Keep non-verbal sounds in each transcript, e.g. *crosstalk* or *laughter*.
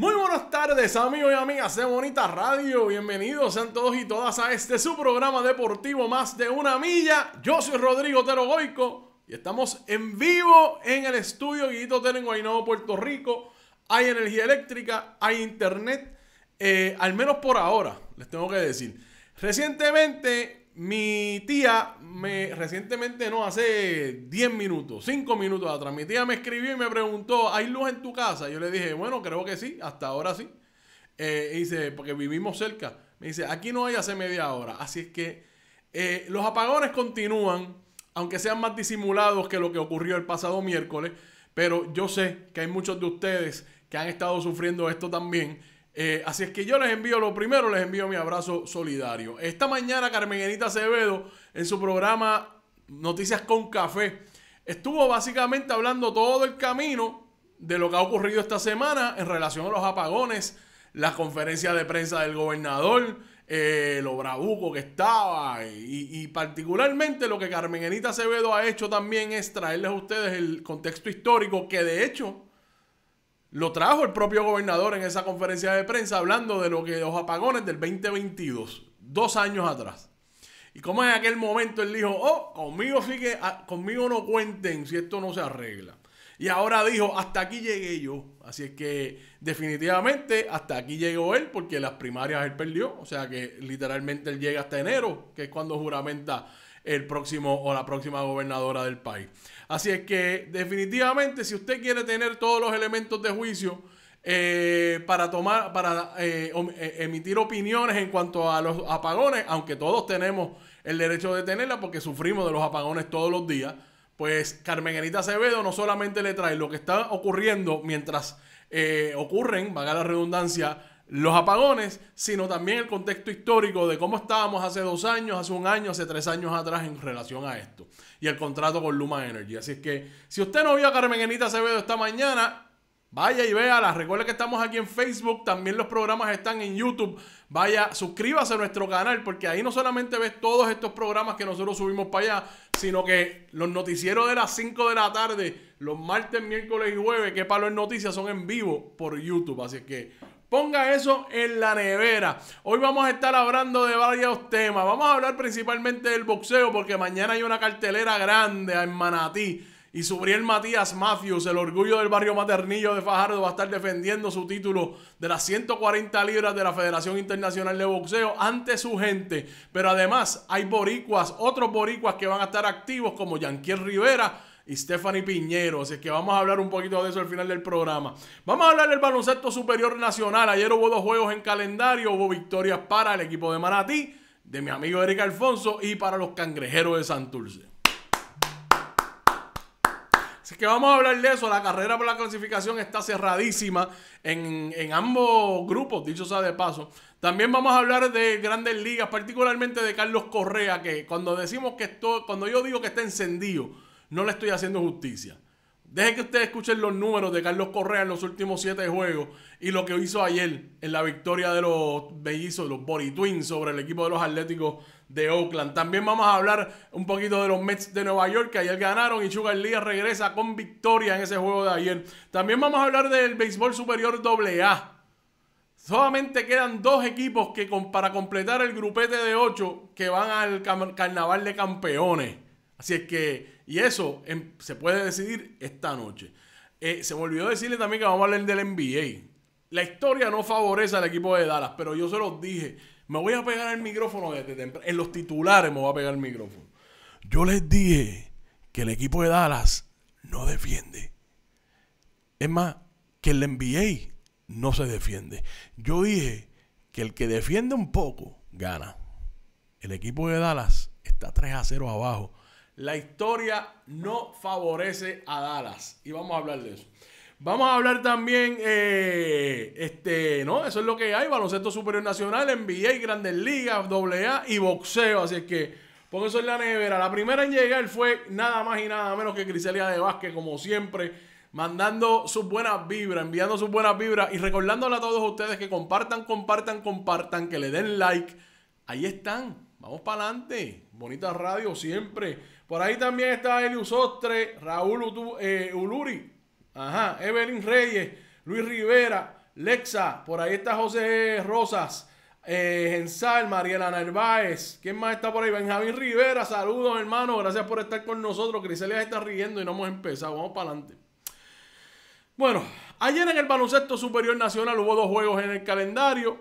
Muy buenas tardes amigos y amigas de Bonita Radio, bienvenidos sean todos y todas a este su programa deportivo Más de una milla. Yo soy Rodrigo goico y estamos en vivo en el estudio Guillito en Guaynabo, Puerto Rico. Hay energía eléctrica, hay internet, eh, al menos por ahora, les tengo que decir. Recientemente mi tía me recientemente, no, hace 10 minutos, 5 minutos atrás, mi tía me escribió y me preguntó, ¿hay luz en tu casa? Yo le dije, bueno, creo que sí, hasta ahora sí. Eh, dice, porque vivimos cerca. Me dice, aquí no hay hace media hora. Así es que eh, los apagones continúan, aunque sean más disimulados que lo que ocurrió el pasado miércoles. Pero yo sé que hay muchos de ustedes que han estado sufriendo esto también. Eh, así es que yo les envío lo primero, les envío mi abrazo solidario. Esta mañana Carmen Acevedo en su programa Noticias con Café estuvo básicamente hablando todo el camino de lo que ha ocurrido esta semana en relación a los apagones, las conferencias de prensa del gobernador, eh, lo bravuco que estaba y, y, particularmente lo que Carmen Enita Acevedo ha hecho también es traerles a ustedes el contexto histórico que de hecho lo trajo el propio gobernador en esa conferencia de prensa hablando de lo que los apagones del 2022, dos años atrás. Y como en aquel momento él dijo, oh, conmigo sí que, ah, conmigo no cuenten si esto no se arregla. Y ahora dijo, hasta aquí llegué yo. Así es que definitivamente hasta aquí llegó él porque las primarias él perdió. O sea que literalmente él llega hasta enero, que es cuando juramenta el próximo o la próxima gobernadora del país. Así es que definitivamente si usted quiere tener todos los elementos de juicio eh, para tomar, para eh, eh, emitir opiniones en cuanto a los apagones, aunque todos tenemos el derecho de tenerla porque sufrimos de los apagones todos los días, pues Carmen Anita Acevedo no solamente le trae lo que está ocurriendo mientras ocurren, vaga la redundancia, los apagones, sino también el contexto histórico de cómo estábamos hace dos años, hace un año, hace tres años atrás en relación a esto y el contrato con Luma Energy. Así es que si usted no vio a Carmen Enita Acevedo esta mañana, Vaya y véala. Recuerda que estamos aquí en Facebook. También los programas están en YouTube. Vaya, suscríbase a nuestro canal porque ahí no solamente ves todos estos programas que nosotros subimos para allá, sino que los noticieros de las 5 de la tarde, los martes, miércoles y jueves, que palo en noticias, son en vivo por YouTube. Así es que Ponga eso en la nevera. Hoy vamos a estar hablando de varios temas. Vamos a hablar principalmente del boxeo porque mañana hay una cartelera grande en Manatí. Y Subriel Matías Mafius, el orgullo del barrio maternillo de Fajardo, va a estar defendiendo su título de las 140 libras de la Federación Internacional de Boxeo ante su gente. Pero además hay boricuas, otros boricuas que van a estar activos como Yanquier Rivera, y Stephanie Piñero. Así que vamos a hablar un poquito de eso al final del programa. Vamos a hablar del baloncesto superior nacional. Ayer hubo dos juegos en calendario, hubo victorias para el equipo de Maratí. de mi amigo Eric Alfonso y para los cangrejeros de Santurce. Así que vamos a hablar de eso. La carrera por la clasificación está cerradísima en, ambos grupos, dicho sea de paso. También vamos a hablar de grandes ligas, particularmente de Carlos Correa, que cuando decimos que cuando yo digo que está encendido, no le estoy haciendo justicia. Deje que ustedes escuchen los números de Carlos Correa en los últimos siete juegos y lo que hizo ayer en la victoria de los bellizos, los Body Twins sobre el equipo de los Atléticos de Oakland. También vamos a hablar un poquito de los Mets de Nueva York que ayer ganaron y Sugar Lee regresa con victoria en ese juego de ayer. También vamos a hablar del béisbol superior AA. Solamente quedan dos equipos que con, para completar el grupete de ocho que van al carnaval de campeones. Así es que, y eso em, se puede decidir esta noche. Eh, se me olvidó decirle también que vamos a hablar del NBA. La historia no favorece al equipo de Dallas, pero yo se los dije. Me voy a pegar el micrófono desde temprano. En los titulares me voy a pegar el micrófono. Yo les dije que el equipo de Dallas no defiende. Es más, que el NBA no se defiende. Yo dije que el que defiende un poco gana. El equipo de Dallas está 3 a 0 abajo la historia no favorece a Dallas. Y vamos a hablar de eso. Vamos a hablar también, eh, este, ¿no? Eso es lo que hay, baloncesto superior nacional, NBA, Grandes Ligas, AA y boxeo. Así es que pon eso en la nevera. La primera en llegar fue nada más y nada menos que Criselia de Vázquez, como siempre, mandando sus buenas vibras, enviando sus buenas vibras y recordándole a todos ustedes que compartan, compartan, compartan, que le den like. Ahí están. Vamos para adelante. Bonita radio siempre. Por ahí también está Elius Ostre, Raúl eh, Uluri, ajá, Evelyn Reyes, Luis Rivera, Lexa, por ahí está José Rosas, eh, Gensal, Mariela Narváez, ¿quién más está por ahí? Benjamín Rivera, saludos hermano, gracias por estar con nosotros. Criselia está riendo y no hemos empezado, vamos para adelante. Bueno, ayer en el baloncesto superior nacional hubo dos juegos en el calendario.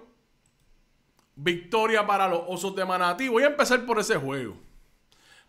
Victoria para los Osos de Manatí. Voy a empezar por ese juego.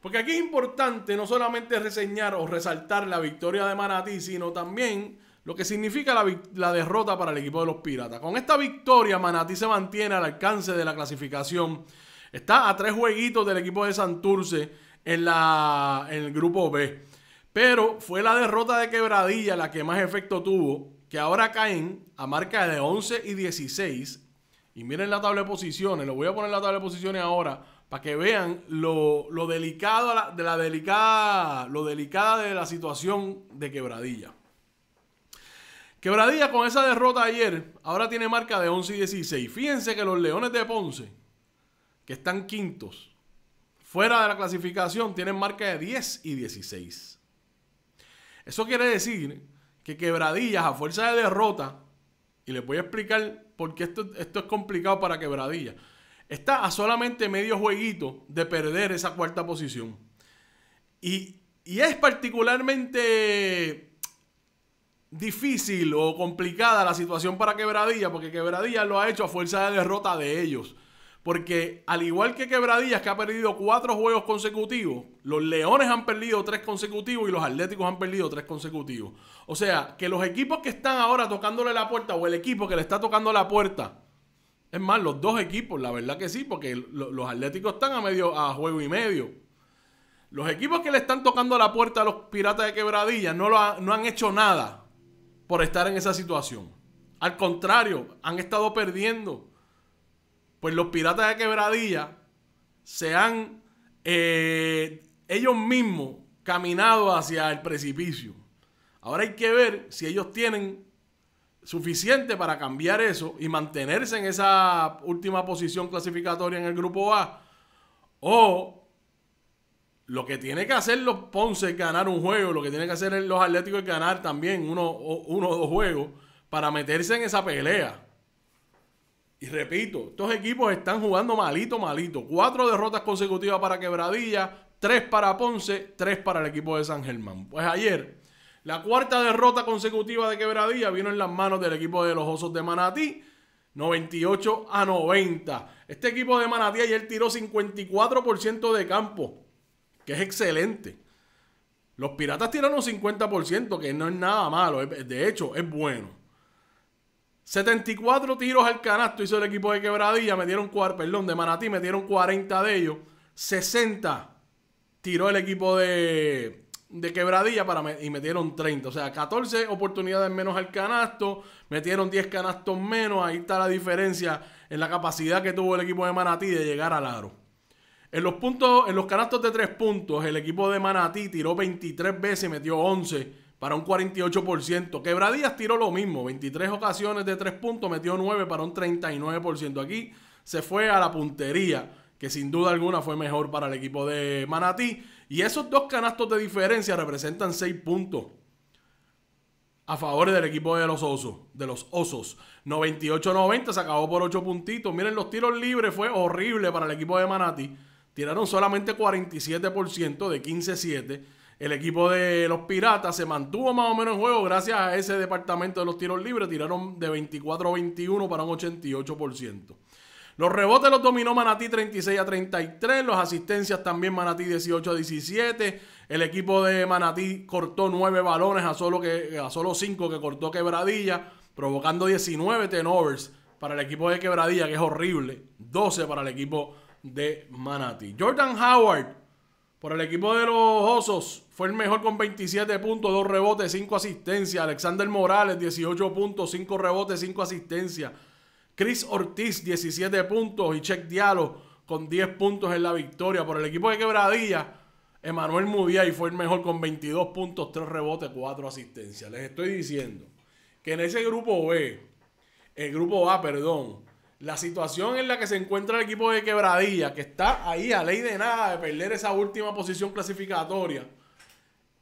Porque aquí es importante no solamente reseñar o resaltar la victoria de Manatí, sino también lo que significa la, derrota para el equipo de los Piratas. Con esta victoria, Manatí se mantiene al alcance de la clasificación. Está a tres jueguitos del equipo de Santurce en, en el grupo B. Pero fue la derrota de Quebradilla la que más efecto tuvo, que ahora caen a marca de 11 y 16. Y miren la tabla de posiciones, lo voy a poner en la tabla de posiciones ahora para que vean lo, delicado de la delicada, lo delicada de la situación de Quebradilla. Quebradilla con esa derrota ayer, ahora tiene marca de 11 y 16. Fíjense que los Leones de Ponce, que están quintos, fuera de la clasificación, tienen marca de 10 y 16. Eso quiere decir que Quebradillas, a fuerza de derrota, y les voy a explicar por qué esto, esto es complicado para Quebradilla. Está a solamente medio jueguito de perder esa cuarta posición. Y, es particularmente difícil o complicada la situación para Quebradilla, porque Quebradilla lo ha hecho a fuerza de derrota de ellos. Porque al igual que Quebradillas, que ha perdido cuatro juegos consecutivos, los Leones han perdido tres consecutivos y los Atléticos han perdido tres consecutivos. O sea, que los equipos que están ahora tocándole la puerta o el equipo que le está tocando la puerta es más, los dos equipos, la verdad que sí, porque los Atléticos están a medio a juego y medio. Los equipos que le están tocando la puerta a los Piratas de Quebradilla no, han hecho nada por estar en esa situación. Al contrario, han estado perdiendo. Pues los Piratas de Quebradilla se han eh, ellos mismos caminado hacia el precipicio. Ahora hay que ver si ellos tienen suficiente para cambiar eso y mantenerse en esa última posición clasificatoria en el grupo A. O lo que tiene que hacer los Ponce es ganar un juego, lo que tiene que hacer los Atléticos es ganar también uno, uno o dos juegos para meterse en esa pelea. Y repito, estos equipos están jugando malito, malito. Cuatro derrotas consecutivas para Quebradilla, tres para Ponce, tres para el equipo de San Germán. Pues ayer la cuarta derrota consecutiva de Quebradilla vino en las manos del equipo de los Osos de Manatí. 98 a 90. Este equipo de Manatí ayer tiró 54% de campo, que es excelente. Los Piratas tiraron 50%, que no es nada malo, de hecho es bueno. 74 tiros al canasto hizo el equipo de Quebradilla, metieron, perdón, de Manatí, metieron 40 de ellos, 60 tiró el equipo de de quebradilla para y metieron 30. O sea, 14 oportunidades menos al canasto, metieron 10 canastos menos. Ahí está la diferencia en la capacidad que tuvo el equipo de Manatí de llegar al aro. En los, puntos, en los canastos de 3 puntos, el equipo de Manatí tiró 23 veces y metió 11 para un 48%. Quebradillas tiró lo mismo, 23 ocasiones de 3 puntos, metió 9 para un 39%. Aquí se fue a la puntería, que sin duda alguna fue mejor para el equipo de Manatí. Y esos dos canastos de diferencia representan 6 puntos a favor del equipo de los Osos. De los Osos. 98-90 se acabó por 8 puntitos. Miren, los tiros libres fue horrible para el equipo de Manati. Tiraron solamente 47% de 15-7. El equipo de los Piratas se mantuvo más o menos en juego gracias a ese departamento de los tiros libres. Tiraron de 24-21 para un 88%. Los rebotes los dominó Manatí 36 a 33, Las asistencias también Manatí 18 a 17. El equipo de Manatí cortó 9 balones a solo, que, a solo 5 que cortó Quebradilla, provocando 19 tenovers para el equipo de Quebradilla, que es horrible. 12 para el equipo de Manatí. Jordan Howard por el equipo de los Osos fue el mejor con 27 puntos, 2 rebotes, 5 asistencias. Alexander Morales 18 puntos, 5 rebotes, 5 asistencias. Chris Ortiz, 17 puntos. Y Check Diallo con 10 puntos en la victoria. Por el equipo de Quebradilla, Emanuel y fue el mejor con 22 puntos, 3 rebotes, 4 asistencias. Les estoy diciendo que en ese grupo B, el grupo A, perdón, la situación en la que se encuentra el equipo de Quebradilla, que está ahí a ley de nada de perder esa última posición clasificatoria,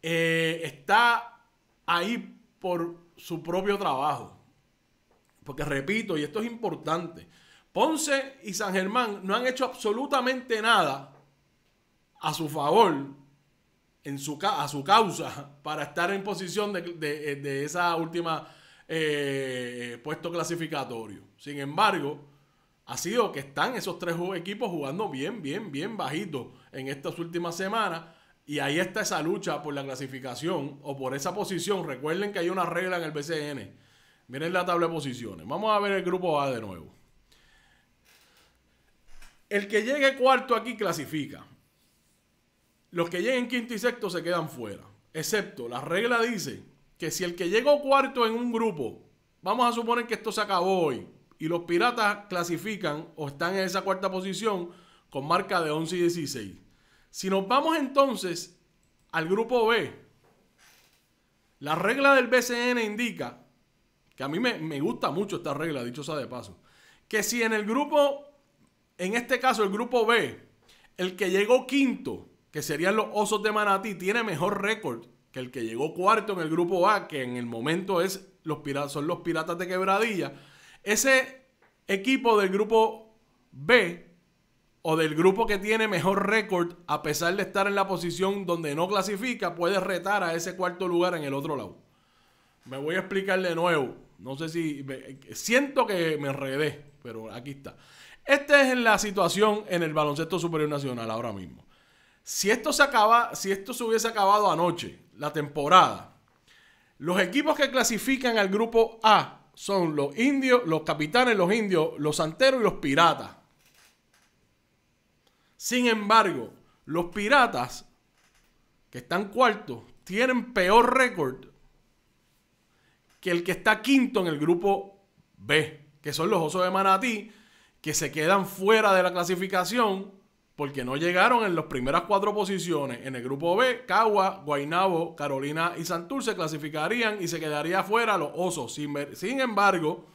eh, está ahí por su propio trabajo. Porque repito, y esto es importante, Ponce y San Germán no han hecho absolutamente nada a su favor, en su, a su causa, *laughs* para estar en posición de, de, eh, de esa última eh, puesto clasificatorio. Sin embargo, ha sido que están esos tres equipos jugando bien, bien, bien bajito en estas últimas semanas. Y ahí está esa lucha por la clasificación o por esa posición. Recuerden que hay una regla en el BCN Miren la tabla de posiciones. Vamos a ver el grupo A de nuevo. El que llegue cuarto aquí clasifica. Los que lleguen quinto y sexto se quedan fuera. Excepto, la regla dice que si el que llegó cuarto en un grupo, vamos a suponer que esto se acabó hoy, y los piratas clasifican o están en esa cuarta posición con marca de 11 y 16. Si nos vamos entonces al grupo B, la regla del BCN indica que a mí me, gusta mucho esta regla, dicho sea de paso, que si en el grupo, en este caso el grupo B, el que llegó quinto, que serían los Osos de Manatí, tiene mejor récord que el que llegó cuarto en el grupo A, que en el momento es los piratas, son los Piratas de Quebradilla. Ese equipo del grupo B o del grupo que tiene mejor récord, a pesar de estar en la posición donde no clasifica, puede retar a ese cuarto lugar en el otro lado. Me voy a explicar de nuevo. No sé si siento que me enredé, pero aquí está. Esta es la situación en el baloncesto superior nacional ahora mismo. Si esto se acaba, si esto se hubiese acabado anoche, la temporada, los equipos que clasifican al grupo A son los indios, los capitanes, los indios, los santeros y los piratas. Sin embargo, los piratas, que están cuartos, tienen peor récord que el que está quinto en el grupo B, que son los Osos de Manatí, que se quedan fuera de la clasificación porque no llegaron en las primeras cuatro posiciones. En el grupo B, Cagua, Guainabo, Carolina y Santur se clasificarían y se quedaría fuera los Osos. Sin, sin embargo,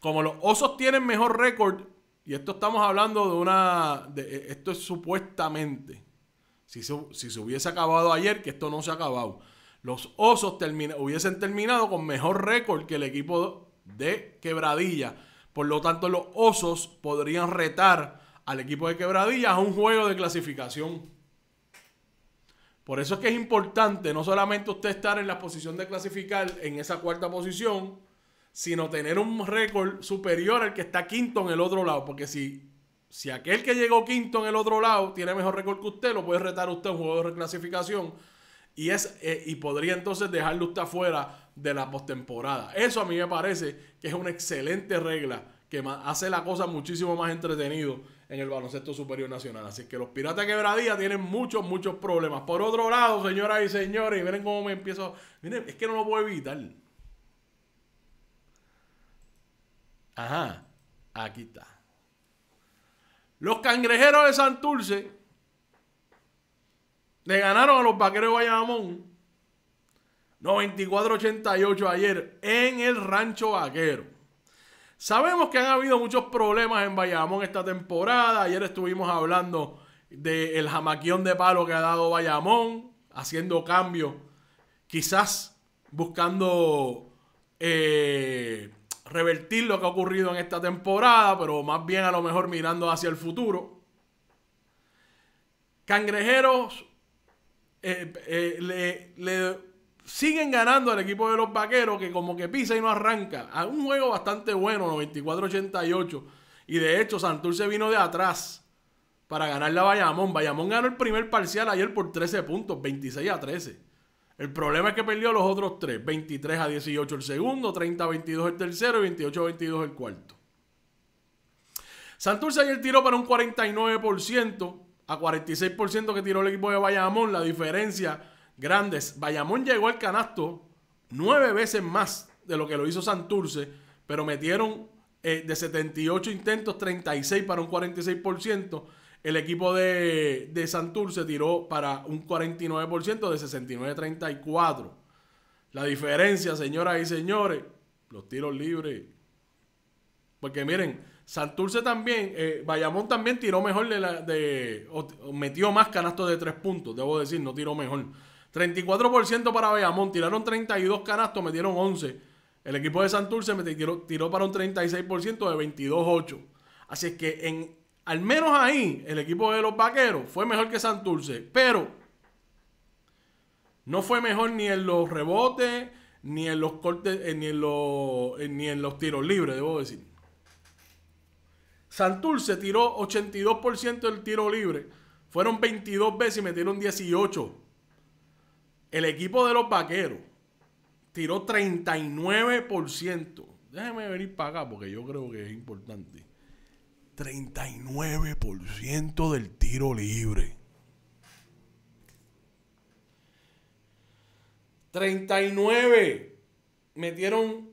como los Osos tienen mejor récord, y esto estamos hablando de una... De, e, esto es supuestamente, si se, si se hubiese acabado ayer, que esto no se ha acabado los Osos hubiesen terminado con mejor récord que el equipo de Quebradilla. Por lo tanto, los Osos podrían retar al equipo de Quebradilla a un juego de clasificación. Por eso es que es importante no solamente usted estar en la posición de clasificar en esa cuarta posición, sino tener un récord superior al que está quinto en el otro lado. Porque si, si aquel que llegó quinto en el otro lado tiene mejor récord que usted, lo puede retar usted a un juego de reclasificación y, es, eh, y podría entonces dejarlo usted afuera de la postemporada. Eso a mí me parece que es una excelente regla que hace la cosa muchísimo más entretenido en el baloncesto superior nacional. Así que los piratas quebradías tienen muchos, muchos problemas. Por otro lado, señoras y señores, miren cómo me empiezo. Miren, es que no lo puedo evitar. Ajá, aquí está. Los cangrejeros de Santurce le ganaron a los vaqueros de Bayamón 94-88 ayer en el Rancho Vaquero. Sabemos que han habido muchos problemas en Bayamón esta temporada. Ayer estuvimos hablando del jamaquión de palo que ha dado Bayamón, haciendo cambios, quizás buscando eh, revertir lo que ha ocurrido en esta temporada, pero más bien a lo mejor mirando hacia el futuro. Cangrejeros eh, eh, le, siguen ganando al equipo de los vaqueros que como que pisa y no arranca. A un juego bastante bueno, 94-88. Y de hecho, Santurce vino de atrás para ganarle a Bayamón. Bayamón ganó el primer parcial ayer por 13 puntos, 26 a 13. El problema es que perdió los otros 3 23 a 18 el segundo, 30 22 el tercero y 28 22 el cuarto. Santurce ayer tiró para un 49%, a 46% que tiró el equipo de Bayamón. La diferencia grandes. Bayamón llegó al canasto nueve veces más de lo que lo hizo Santurce, pero metieron eh, de 78 intentos 36 para un 46%. El equipo de, de Santurce tiró para un 49% de 69-34. La diferencia, señoras y señores, los tiros libres. Porque miren, Santurce también, eh, Bayamón también tiró mejor de la. De, metió más canastos de tres puntos, debo decir, no tiró mejor. 34% para Bayamón, tiraron 32 canastos, metieron 11. El equipo de Santurce tiró, tiró para un 36% de 22-8. Así es que en, al menos ahí el equipo de los Vaqueros fue mejor que Santurce, pero no fue mejor ni en los rebotes, ni en los cortes, eh, ni, en los, eh, ni en los tiros libres, debo decir. Santurce tiró 82% del tiro libre. Fueron 22 veces y metieron 18. El equipo de los vaqueros tiró 39%. Déjeme venir para acá porque yo creo que es importante. 39% del tiro libre. 39. Metieron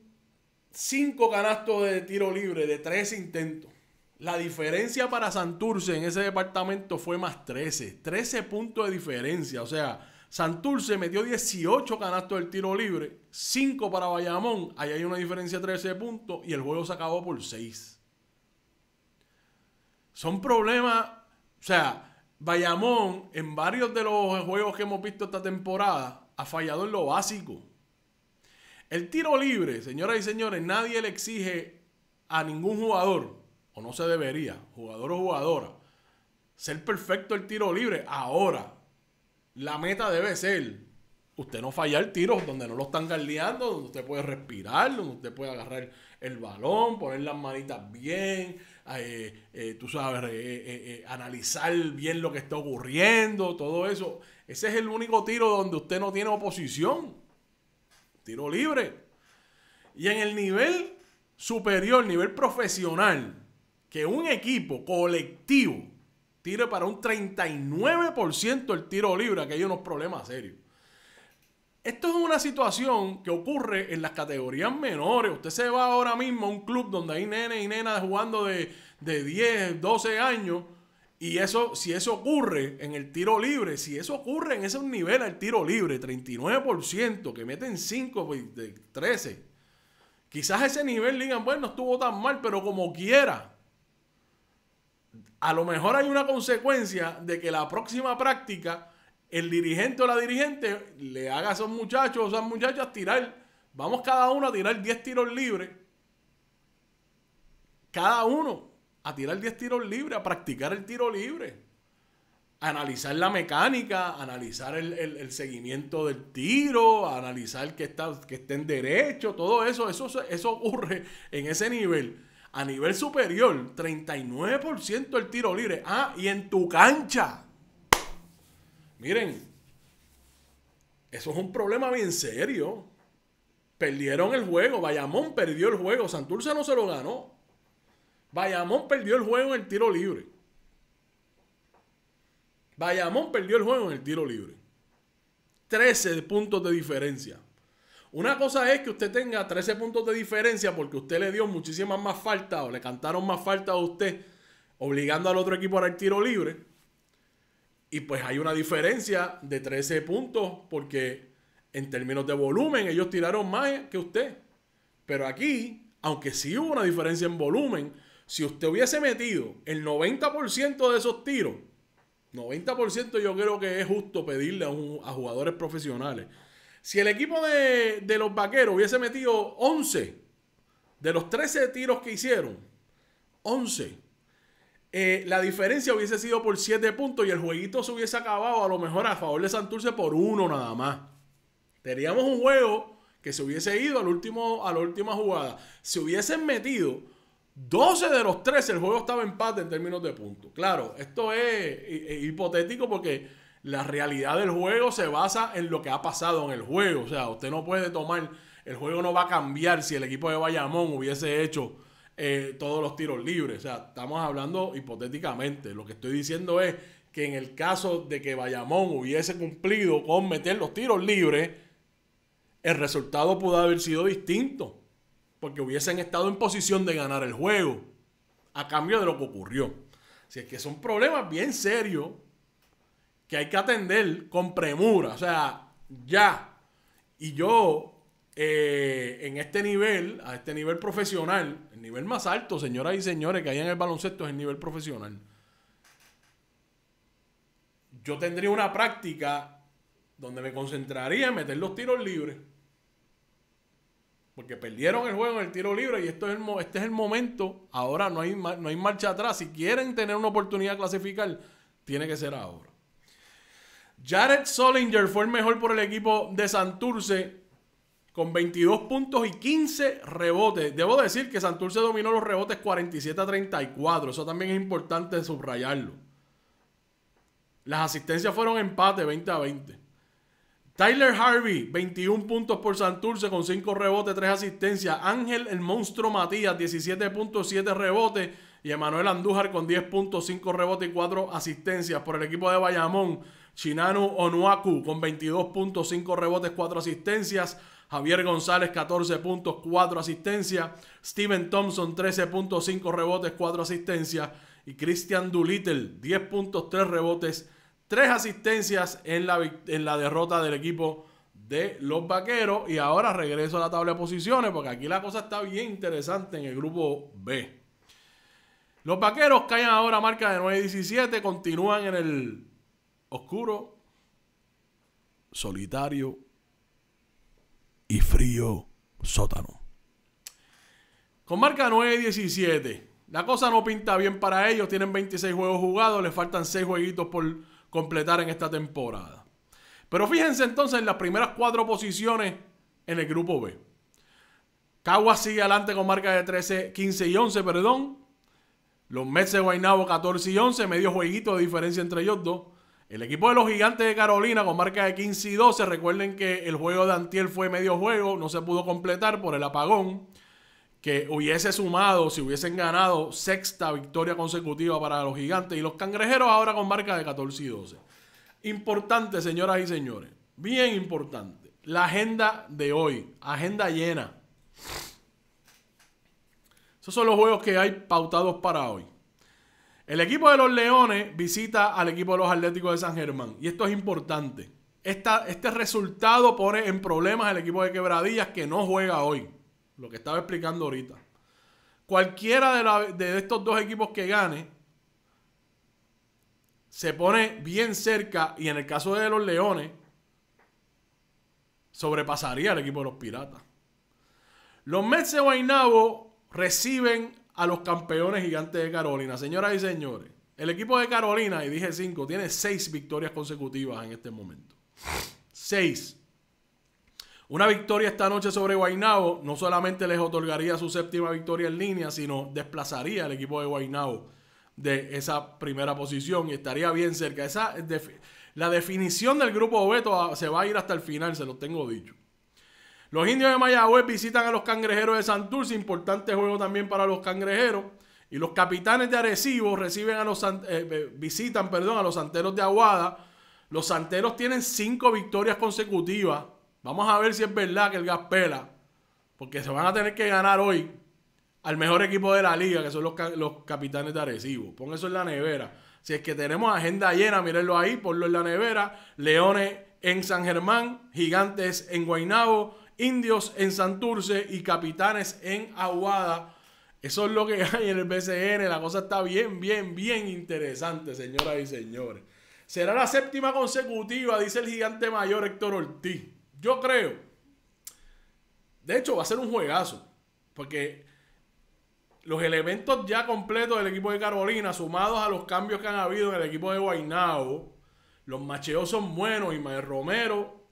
5 canastos de tiro libre de 3 intentos. La diferencia para Santurce en ese departamento fue más 13. 13 puntos de diferencia. O sea, Santurce metió 18 canastos del tiro libre, 5 para Bayamón. Ahí hay una diferencia de 13 puntos y el juego se acabó por 6. Son problemas. O sea, Bayamón, en varios de los juegos que hemos visto esta temporada, ha fallado en lo básico. El tiro libre, señoras y señores, nadie le exige a ningún jugador o no se debería, jugador o jugadora, ser perfecto el tiro libre. Ahora, la meta debe ser usted no fallar tiros donde no lo están galdeando, donde usted puede respirar, donde usted puede agarrar el balón, poner las manitas bien, eh, eh, tú sabes, eh, analizar bien lo que está ocurriendo, todo eso. Ese es el único tiro donde usted no tiene oposición. Tiro libre. Y en el nivel superior, nivel profesional, que un equipo colectivo tire para un 39% el tiro libre, que hay unos problemas serios. Esto es una situación que ocurre en las categorías menores. Usted se va ahora mismo a un club donde hay nene y nena jugando de, 10, 12 años. Y eso, si eso ocurre en el tiro libre, si eso ocurre en ese nivel al tiro libre, 39%, que meten 5 pues, de 13. Quizás ese nivel digan, bueno, estuvo tan mal, pero como quiera, a lo mejor hay una consecuencia de que la próxima práctica el dirigente o la dirigente le haga a esos muchachos o esas muchachas tirar, vamos cada uno a tirar 10 tiros libres, cada uno a tirar 10 tiros libres, a practicar el tiro libre, analizar la mecánica, analizar el, seguimiento del tiro, analizar que, está, que esté en derecho, todo eso, eso, eso ocurre en ese nivel. A nivel superior, 39% el tiro libre. Ah, y en tu cancha. Miren, eso es un problema bien serio. Perdieron el juego. Bayamón perdió el juego. Santurce no se lo ganó. Bayamón perdió el juego en el tiro libre. Bayamón perdió el juego en el tiro libre. 13 puntos de diferencia. Una cosa es que usted tenga 13 puntos de diferencia porque usted le dio muchísimas más faltas o le cantaron más faltas a usted, obligando al otro equipo a dar tiro libre. Y pues hay una diferencia de 13 puntos porque en términos de volumen ellos tiraron más que usted. Pero aquí, aunque sí hubo una diferencia en volumen, si usted hubiese metido el 90% de esos tiros, 90% yo creo que es justo pedirle a jugadores profesionales si el equipo de, los vaqueros hubiese metido 11 de los 13 tiros que hicieron, 11, eh, la diferencia hubiese sido por 7 puntos y el jueguito se hubiese acabado a lo mejor a favor de Santurce por uno nada más. Teníamos un juego que se hubiese ido al último, a la última jugada. Si hubiesen metido 12 de los 13, el juego estaba empate en términos de puntos. Claro, esto es eh, eh, hipotético porque la realidad del juego se basa en lo que ha pasado en el juego. O sea, usted no puede tomar, el juego no va a cambiar si el equipo de Bayamón hubiese hecho eh, todos los tiros libres. O sea, estamos hablando hipotéticamente. Lo que estoy diciendo es que en el caso de que Bayamón hubiese cumplido con meter los tiros libres, el resultado pudo haber sido distinto, porque hubiesen estado en posición de ganar el juego, a cambio de lo que ocurrió. Si es que son problemas bien serios que hay que atender con premura, o sea, ya. Y yo, eh, en este nivel, a este nivel profesional, el nivel más alto, señoras y señores, que hay en el baloncesto es el nivel profesional. Yo tendría una práctica donde me concentraría en meter los tiros libres. Porque perdieron el juego en el tiro libre y esto es el, este es el momento. Ahora no hay, no hay marcha atrás. Si quieren tener una oportunidad de clasificar, tiene que ser ahora. Jared Solinger fue el mejor por el equipo de Santurce con 22 puntos y 15 rebotes. Debo decir que Santurce dominó los rebotes 47 a 34. Eso también es importante subrayarlo. Las asistencias fueron empate 20 a 20. Tyler Harvey, 21 puntos por Santurce con 5 rebotes, 3 asistencias. Ángel el Monstruo Matías, 17 puntos, 7 rebotes. Y Emanuel Andújar con 10 puntos, 5 rebotes y 4 asistencias por el equipo de Bayamón. Shinanu Onuaku con 22.5 rebotes, 4 asistencias. Javier González 14 puntos, 4 asistencias. Steven Thompson 13.5 rebotes, 4 asistencias. Y Christian Doolittle 10 puntos, 3 rebotes, 3 asistencias en la, en la derrota del equipo de los Vaqueros. Y ahora regreso a la tabla de posiciones porque aquí la cosa está bien interesante en el grupo B. Los Vaqueros caen ahora a marca de 9 17, continúan en el oscuro, solitario y frío sótano. Con marca 9-17, la cosa no pinta bien para ellos. Tienen 26 juegos jugados, les faltan 6 jueguitos por completar en esta temporada. Pero fíjense entonces en las primeras cuatro posiciones en el grupo B. Cagua sigue adelante con marca de 13, 15 y 11, perdón. Los Mets de Guaynabo 14 y 11, medio jueguito de diferencia entre ellos dos. El equipo de los gigantes de Carolina con marca de 15 y 12. Recuerden que el juego de Antiel fue medio juego, no se pudo completar por el apagón. Que hubiese sumado, si hubiesen ganado, sexta victoria consecutiva para los gigantes y los cangrejeros ahora con marca de 14 y 12. Importante, señoras y señores. Bien importante. La agenda de hoy. Agenda llena. Esos son los juegos que hay pautados para hoy. El equipo de los Leones visita al equipo de los Atléticos de San Germán. Y esto es importante. este resultado pone en problemas al equipo de Quebradillas que no juega hoy. Lo que estaba explicando ahorita. Cualquiera de, estos dos equipos que gane se pone bien cerca. Y en el caso de los Leones, sobrepasaría al equipo de los Piratas. Los Mets de Guaynabo reciben a los campeones gigantes de Carolina. Señoras y señores, el equipo de Carolina, y dije cinco, tiene seis victorias consecutivas en este momento. Seis. Una victoria esta noche sobre Guainao no solamente les otorgaría su séptima victoria en línea, sino desplazaría al equipo de Guainao de esa primera posición y estaría bien cerca. Esa, la definición del grupo Beto ah, se va a ir hasta el final, se lo tengo dicho. Los indios de Mayagüez visitan a los cangrejeros de Santurce, importante juego también para los cangrejeros. Y los capitanes de Arecibo reciben a los, eh, eh, visitan perdón, a los santeros de Aguada. Los santeros tienen cinco victorias consecutivas. Vamos a ver si es verdad que el gas pela. Porque se van a tener que ganar hoy al mejor equipo de la liga, que son los, capitanes de Arecibo. Pon eso en la nevera. Si es que tenemos agenda llena, mírenlo ahí, ponlo en la nevera. Leones en San Germán, Gigantes en Guaynabo, Indios en Santurce y Capitanes en Aguada. Eso es lo que *laughs* hay en el BCN. La cosa está bien, bien, bien interesante, señoras y señores. Será la séptima consecutiva, dice el gigante mayor Héctor Ortiz. Yo creo. De hecho, va a ser un juegazo. Porque los elementos ya completos del equipo de Carolina, sumados a los cambios que han habido en el equipo de Guaynabo, los macheos son buenos. Ismael Romero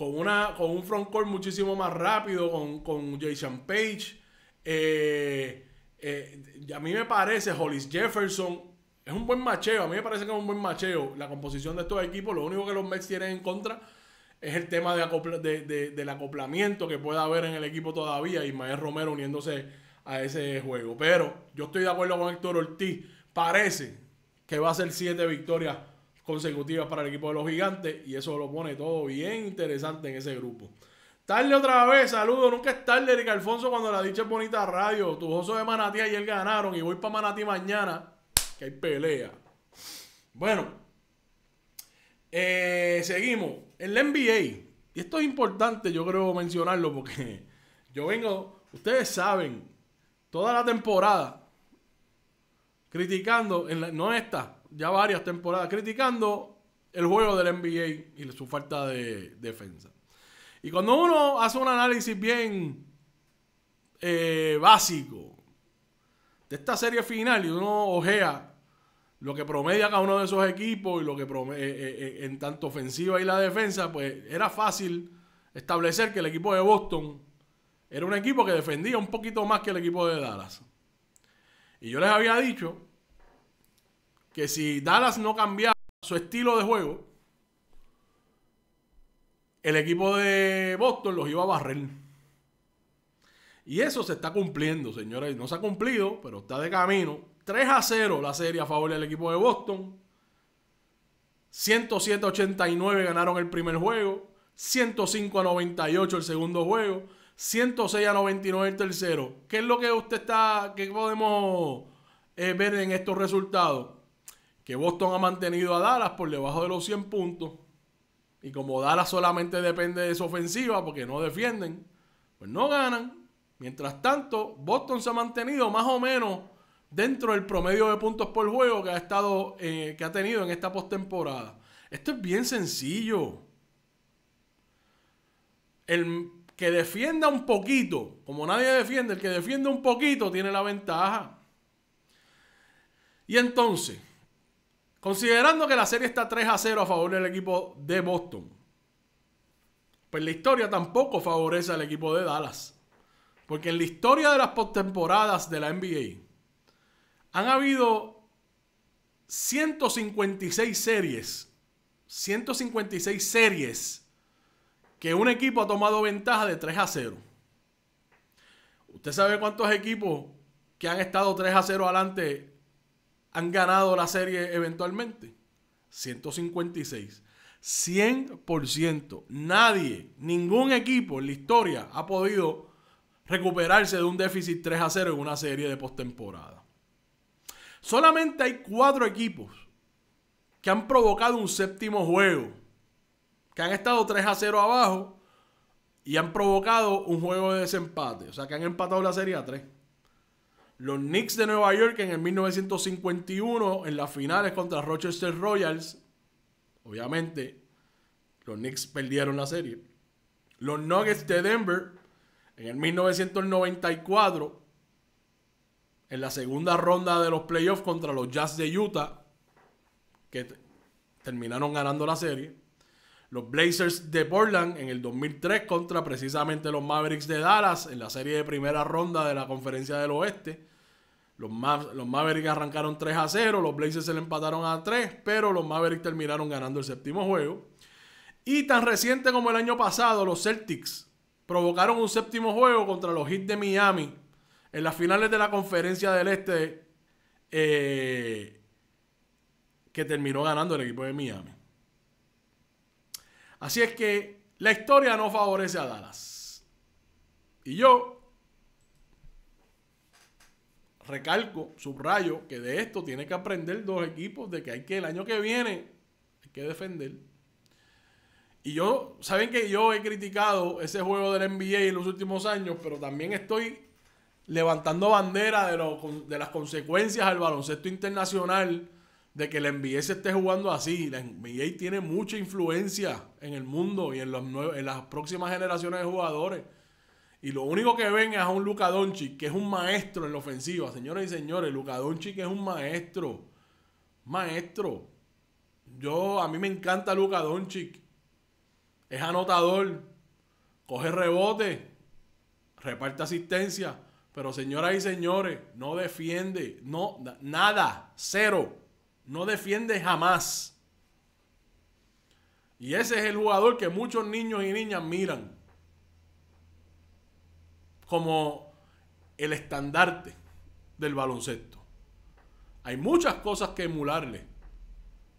con, una, con un frontcourt muchísimo más rápido, con, con Jason Page. Eh, eh, a mí me parece, Hollis Jefferson, es un buen macheo. A mí me parece que es un buen macheo. La composición de estos equipos, lo único que los Mets tienen en contra es el tema de, del acoplamiento que pueda haber en el equipo todavía. Ismael Romero uniéndose a ese juego. Pero yo estoy de acuerdo con Héctor Ortiz. Parece que va a ser siete victorias consecutivas para el equipo de los gigantes y eso lo pone todo bien interesante en ese grupo. Tarde otra vez, saludo. nunca es tarde, Erika Alfonso, cuando la dicha es bonita radio. Tu oso de Manatí ayer ganaron y voy para Manatí mañana, que hay pelea. Bueno, eh, seguimos. En la NBA, y esto es importante, yo creo mencionarlo porque *laughs* yo vengo, ustedes saben, toda la temporada criticando, en la, no esta, ya varias temporadas criticando el juego del NBA y su falta de defensa. Y cuando uno hace un análisis bien eh, básico de esta serie final y uno ojea lo que promedia cada uno de esos equipos y lo que promedia, eh, eh, en tanto ofensiva y la defensa, pues era fácil establecer que el equipo de Boston era un equipo que defendía un poquito más que el equipo de Dallas. Y yo les había dicho que si Dallas no cambiaba su estilo de juego, el equipo de Boston los iba a barrer. Y eso se está cumpliendo, señores. No se ha cumplido, pero está de camino. 3 a 0 la serie a favor del equipo de Boston. 107 a 89 ganaron el primer juego. 105 a 98 el segundo juego. 106 a 99 el tercero. ¿Qué es lo que usted está, que podemos eh, ver en estos resultados? que Boston ha mantenido a Dallas por debajo de los 100 puntos. Y como Dallas solamente depende de su ofensiva porque no defienden, pues no ganan. Mientras tanto, Boston se ha mantenido más o menos dentro del promedio de puntos por juego que ha, estado, eh, que ha tenido en esta postemporada. Esto es bien sencillo. El que defienda un poquito, como nadie defiende, el que defiende un poquito tiene la ventaja. Y entonces, Considerando que la serie está 3 a 0 a favor del equipo de Boston, pues la historia tampoco favorece al equipo de Dallas. Porque en la historia de las postemporadas de la NBA han habido 156 series, 156 series que un equipo ha tomado ventaja de 3 a 0. ¿Usted sabe cuántos equipos que han estado 3 a 0 adelante han ganado la serie eventualmente? 156. 100%. Nadie, ningún equipo en la historia ha podido recuperarse de un déficit 3 a 0 en una serie de postemporada. Solamente hay cuatro equipos que han provocado un séptimo juego, que han estado 3 a 0 abajo y han provocado un juego de desempate, o sea que han empatado la serie a 3. Los Knicks de Nueva York en el 1951, en las finales contra Rochester Royals, obviamente, los Knicks perdieron la serie. Los Nuggets de Denver en el 1994, en la segunda ronda de los playoffs contra los Jazz de Utah, que terminaron ganando la serie. Los Blazers de Portland en el 2003 contra precisamente los Mavericks de Dallas en la serie de primera ronda de la Conferencia del Oeste. Los, Mavericks arrancaron 3 a 0, los Blazers se le empataron a 3, pero los Mavericks terminaron ganando el séptimo juego. Y tan reciente como el año pasado, los Celtics provocaron un séptimo juego contra los Heat de Miami en las finales de la Conferencia del Este, eh, que terminó ganando el equipo de Miami. Así es que la historia no favorece a Dallas. Y yo recalco, subrayo, que de esto tiene que aprender dos equipos de que hay que el año que viene hay que defender. Y yo, saben que yo he criticado ese juego del NBA en los últimos años, pero también estoy levantando bandera de, las consecuencias al baloncesto internacional de que el NBA se esté jugando así. El NBA tiene mucha influencia en el mundo y en, los, en las próximas generaciones de jugadores. Y lo único que ven es a un Luka Doncic, que es un maestro en la ofensiva. Señoras y señores, Luka Doncic es un maestro. Maestro. Yo, a mí me encanta Luka Doncic. Es anotador. Coge rebote. Reparte asistencia. Pero señoras y señores, no defiende. No, nada. Cero. No defiende jamás. Y ese es el jugador que muchos niños y niñas miran como el estandarte del baloncesto. Hay muchas cosas que emularle,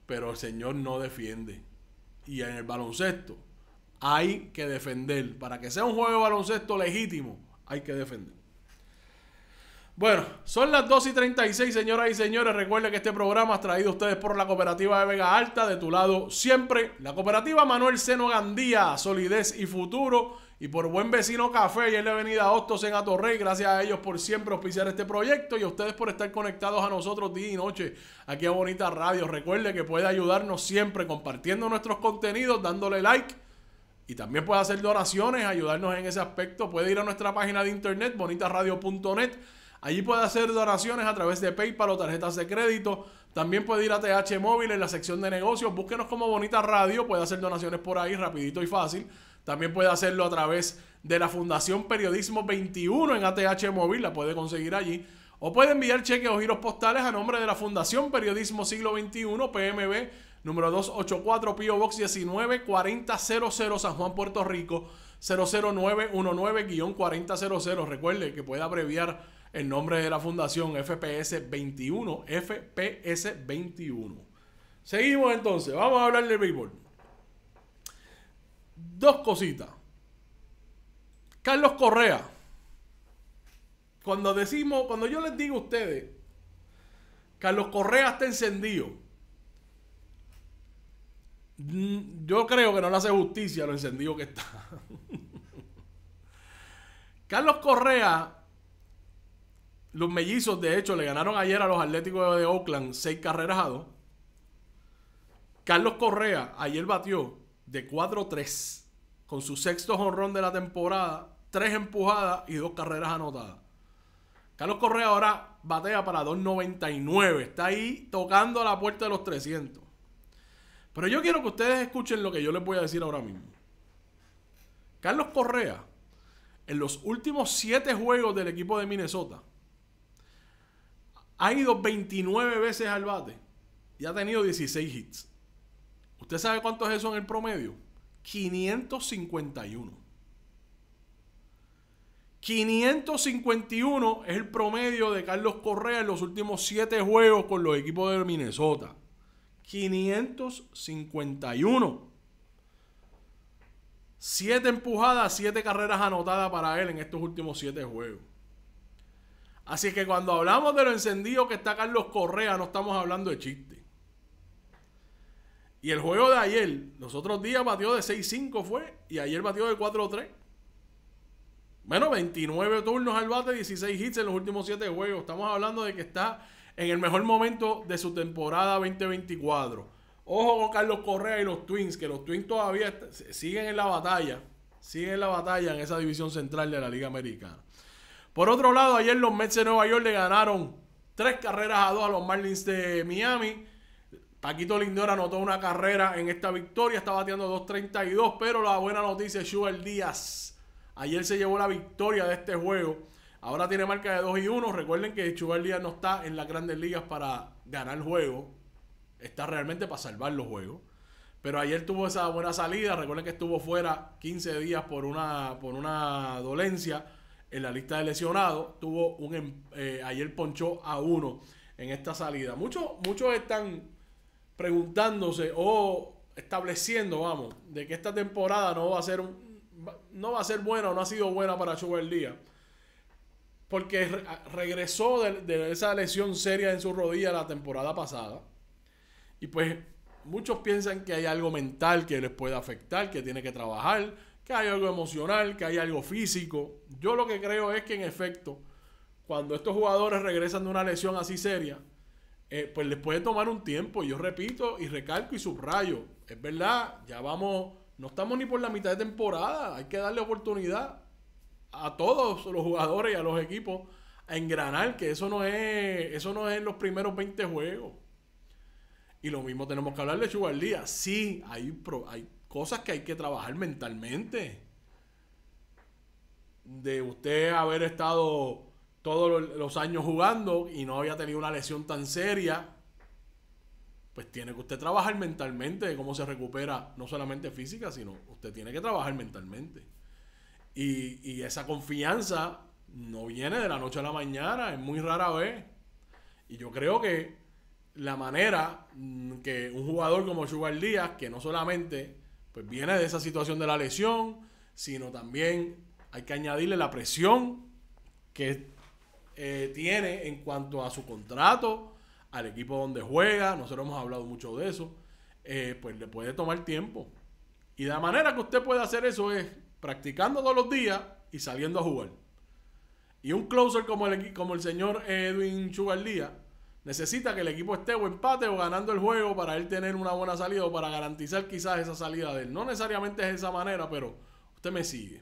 pero el Señor no defiende. Y en el baloncesto hay que defender. Para que sea un juego de baloncesto legítimo, hay que defender. Bueno, son las 2 y 36, señoras y señores. Recuerden que este programa es traído a ustedes por la Cooperativa de Vega Alta, de tu lado siempre. La Cooperativa Manuel Seno Gandía, Solidez y Futuro y por Buen Vecino Café y en la Avenida Hostos en Atorrey. Gracias a ellos por siempre auspiciar este proyecto y a ustedes por estar conectados a nosotros día y noche aquí a Bonita Radio. Recuerde que puede ayudarnos siempre compartiendo nuestros contenidos, dándole like. Y también puede hacer donaciones, ayudarnos en ese aspecto. Puede ir a nuestra página de internet, bonitaradio.net. Allí puede hacer donaciones a través de PayPal o tarjetas de crédito. También puede ir a TH Móvil en la sección de negocios. Búsquenos como Bonita Radio. Puede hacer donaciones por ahí rapidito y fácil. También puede hacerlo a través de la Fundación Periodismo 21 en ATH Móvil, la puede conseguir allí. O puede enviar cheques o giros postales a nombre de la Fundación Periodismo Siglo XXI, PMB, número 284, Pio Box 194000 San Juan, Puerto Rico, 00919-4000. Recuerde que puede abreviar el nombre de la fundación FPS 21, FPS 21. Seguimos entonces, vamos a hablar del béisbol. Dos cositas. Carlos Correa. Cuando decimos, cuando yo les digo a ustedes, Carlos Correa está encendido. Mm, yo creo que no le hace justicia lo encendido que está. *laughs* Carlos Correa, los mellizos de hecho le ganaron ayer a los Atléticos de Oakland seis carreras a dos. Carlos Correa ayer batió de 4-3, con su sexto jonrón de la temporada, tres empujadas y dos carreras anotadas. Carlos Correa ahora batea para 2.99, está ahí tocando la puerta de los 300. Pero yo quiero que ustedes escuchen lo que yo les voy a decir ahora mismo. Carlos Correa, en los últimos 7 juegos del equipo de Minnesota, ha ido 29 veces al bate y ha tenido 16 hits. ¿Usted sabe cuánto es eso en el promedio? 551. 551 es el promedio de Carlos Correa en los últimos 7 juegos con los equipos de Minnesota. 551. 7 empujadas, 7 carreras anotadas para él en estos últimos 7 juegos. Así que cuando hablamos de lo encendido que está Carlos Correa, no estamos hablando de chistes y el juego de ayer, los otros días batió de 6-5 fue, y ayer batió de 4-3. Bueno, 29 turnos al bate, 16 hits en los últimos 7 juegos. Estamos hablando de que está en el mejor momento de su temporada 2024. Ojo con Carlos Correa y los Twins, que los Twins todavía siguen en la batalla. Siguen en la batalla en esa división central de la Liga Americana. Por otro lado, ayer los Mets de Nueva York le ganaron 3 carreras a dos a los Marlins de Miami. Paquito Lindora anotó una carrera en esta victoria, está bateando 2.32, pero la buena noticia es Sugar Díaz. Ayer se llevó la victoria de este juego. Ahora tiene marca de 2 y 1. Recuerden que Chubel Díaz no está en las grandes ligas para ganar el juego. Está realmente para salvar los juegos. Pero ayer tuvo esa buena salida. Recuerden que estuvo fuera 15 días por una, por una dolencia en la lista de lesionados. Tuvo un, em, eh, ayer ponchó a uno en esta salida. Muchos, muchos están preguntándose o estableciendo, vamos, de que esta temporada no va a ser no va a ser buena o no ha sido buena para el Díaz. Porque regresó de, de, esa lesión seria en su rodilla la temporada pasada. Y pues muchos piensan que hay algo mental que les puede afectar, que tiene que trabajar, que hay algo emocional, que hay algo físico. Yo lo que creo es que en efecto, cuando estos jugadores regresan de una lesión así seria, eh, pues les puede tomar un tiempo. Yo repito y recalco y subrayo. Es verdad, ya vamos, no estamos ni por la mitad de temporada. Hay que darle oportunidad a todos los jugadores y a los equipos a engranar, que eso no es, eso no es los primeros 20 juegos. Y lo mismo tenemos que hablar de Sugar Sí, hay, hay cosas que hay que trabajar mentalmente. De usted haber estado todos los años jugando y no había tenido una lesión tan seria, pues tiene que usted trabajar mentalmente de cómo se recupera, no solamente física, sino usted tiene que trabajar mentalmente. Y, esa confianza no viene de la noche a la mañana, es muy rara vez. Y yo creo que la manera mm, que un jugador como Sugar Díaz, que no solamente pues viene de esa situación de la lesión, sino también hay que añadirle la presión que eh, tiene en cuanto a su contrato, al equipo donde juega, nosotros hemos hablado mucho de eso, eh, pues le puede tomar tiempo. Y la manera que usted puede hacer eso es practicando todos los días y saliendo a jugar. Y un closer como el, como el señor Edwin Díaz necesita que el equipo esté o empate o ganando el juego para él tener una buena salida o para garantizar quizás esa salida de él. No necesariamente es de esa manera, pero usted me sigue.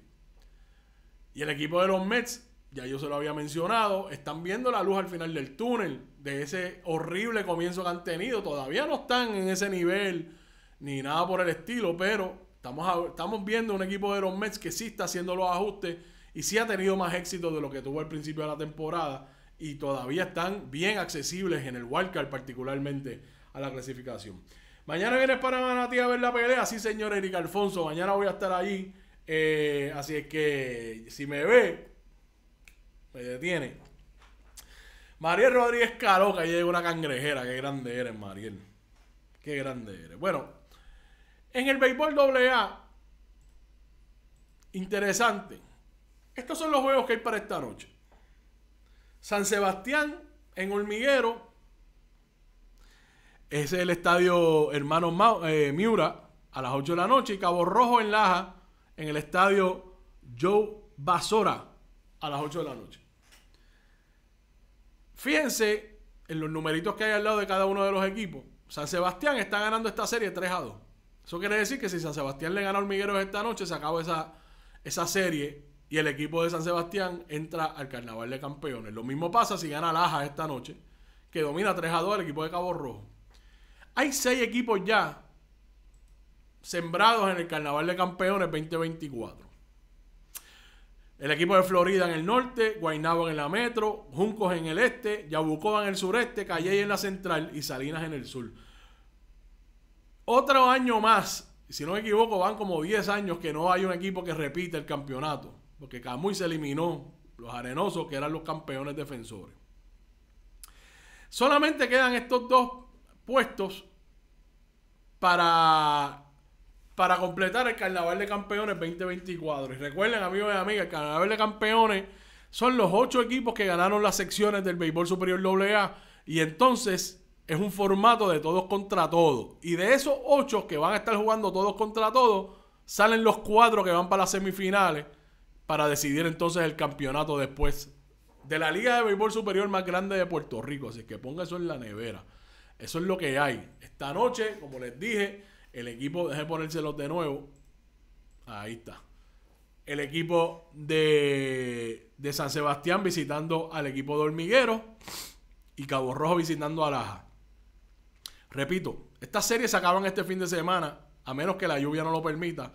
Y el equipo de los Mets ya yo se lo había mencionado, están viendo la luz al final del túnel, de ese horrible comienzo que han tenido. Todavía no están en ese nivel ni nada por el estilo, pero estamos, estamos viendo un equipo de los Mets que sí está haciendo los ajustes y sí ha tenido más éxito de lo que tuvo al principio de la temporada y todavía están bien accesibles en el wildcard particularmente a la clasificación. Mañana vienes para Manatí a ver la pelea, sí señor Eric Alfonso, mañana voy a estar ahí. Eh, así es que si me ve, me detiene. Mariel Rodríguez Caroca llega una cangrejera. Qué grande eres, Mariel. Qué grande eres. Bueno, en el béisbol AA, interesante. Estos son los juegos que hay para esta noche. San Sebastián en Hormiguero. es el estadio Hermano eh, Miura a las 8 de la noche. Y Cabo Rojo en Laja en el estadio Joe Basora a las 8 de la noche. Fíjense en los numeritos que hay al lado de cada uno de los equipos. San Sebastián está ganando esta serie 3 a 2. Eso quiere decir que si San Sebastián le gana a Hormigueros esta noche, se acaba esa, esa serie y el equipo de San Sebastián entra al Carnaval de Campeones. Lo mismo pasa si gana Laja esta noche, que domina 3 a 2 al equipo de Cabo Rojo. Hay 6 equipos ya sembrados en el Carnaval de Campeones 2024. El equipo de Florida en el norte, Guaynabo en la metro, Juncos en el este, Yabucoa en el sureste, Calley en la central y Salinas en el sur. Otro año más, si no me equivoco, van como 10 años que no hay un equipo que repita el campeonato, porque Camuy se eliminó, los arenosos que eran los campeones defensores. Solamente quedan estos dos puestos para para completar el Carnaval de Campeones 2024. Y recuerden, amigos y amigas, el Carnaval de Campeones son los ocho equipos que ganaron las secciones del Béisbol Superior AA. Y entonces es un formato de todos contra todos. Y de esos ocho que van a estar jugando todos contra todos, salen los cuatro que van para las semifinales para decidir entonces el campeonato después de la Liga de Béisbol Superior más grande de Puerto Rico. Así que ponga eso en la nevera. Eso es lo que hay. Esta noche, como les dije, el equipo, deje ponérselos de nuevo. Ahí está. El equipo de, de San Sebastián visitando al equipo de Hormiguero y Cabo Rojo visitando a Laja. Repito, estas series se acaban este fin de semana, a menos que la lluvia no lo permita,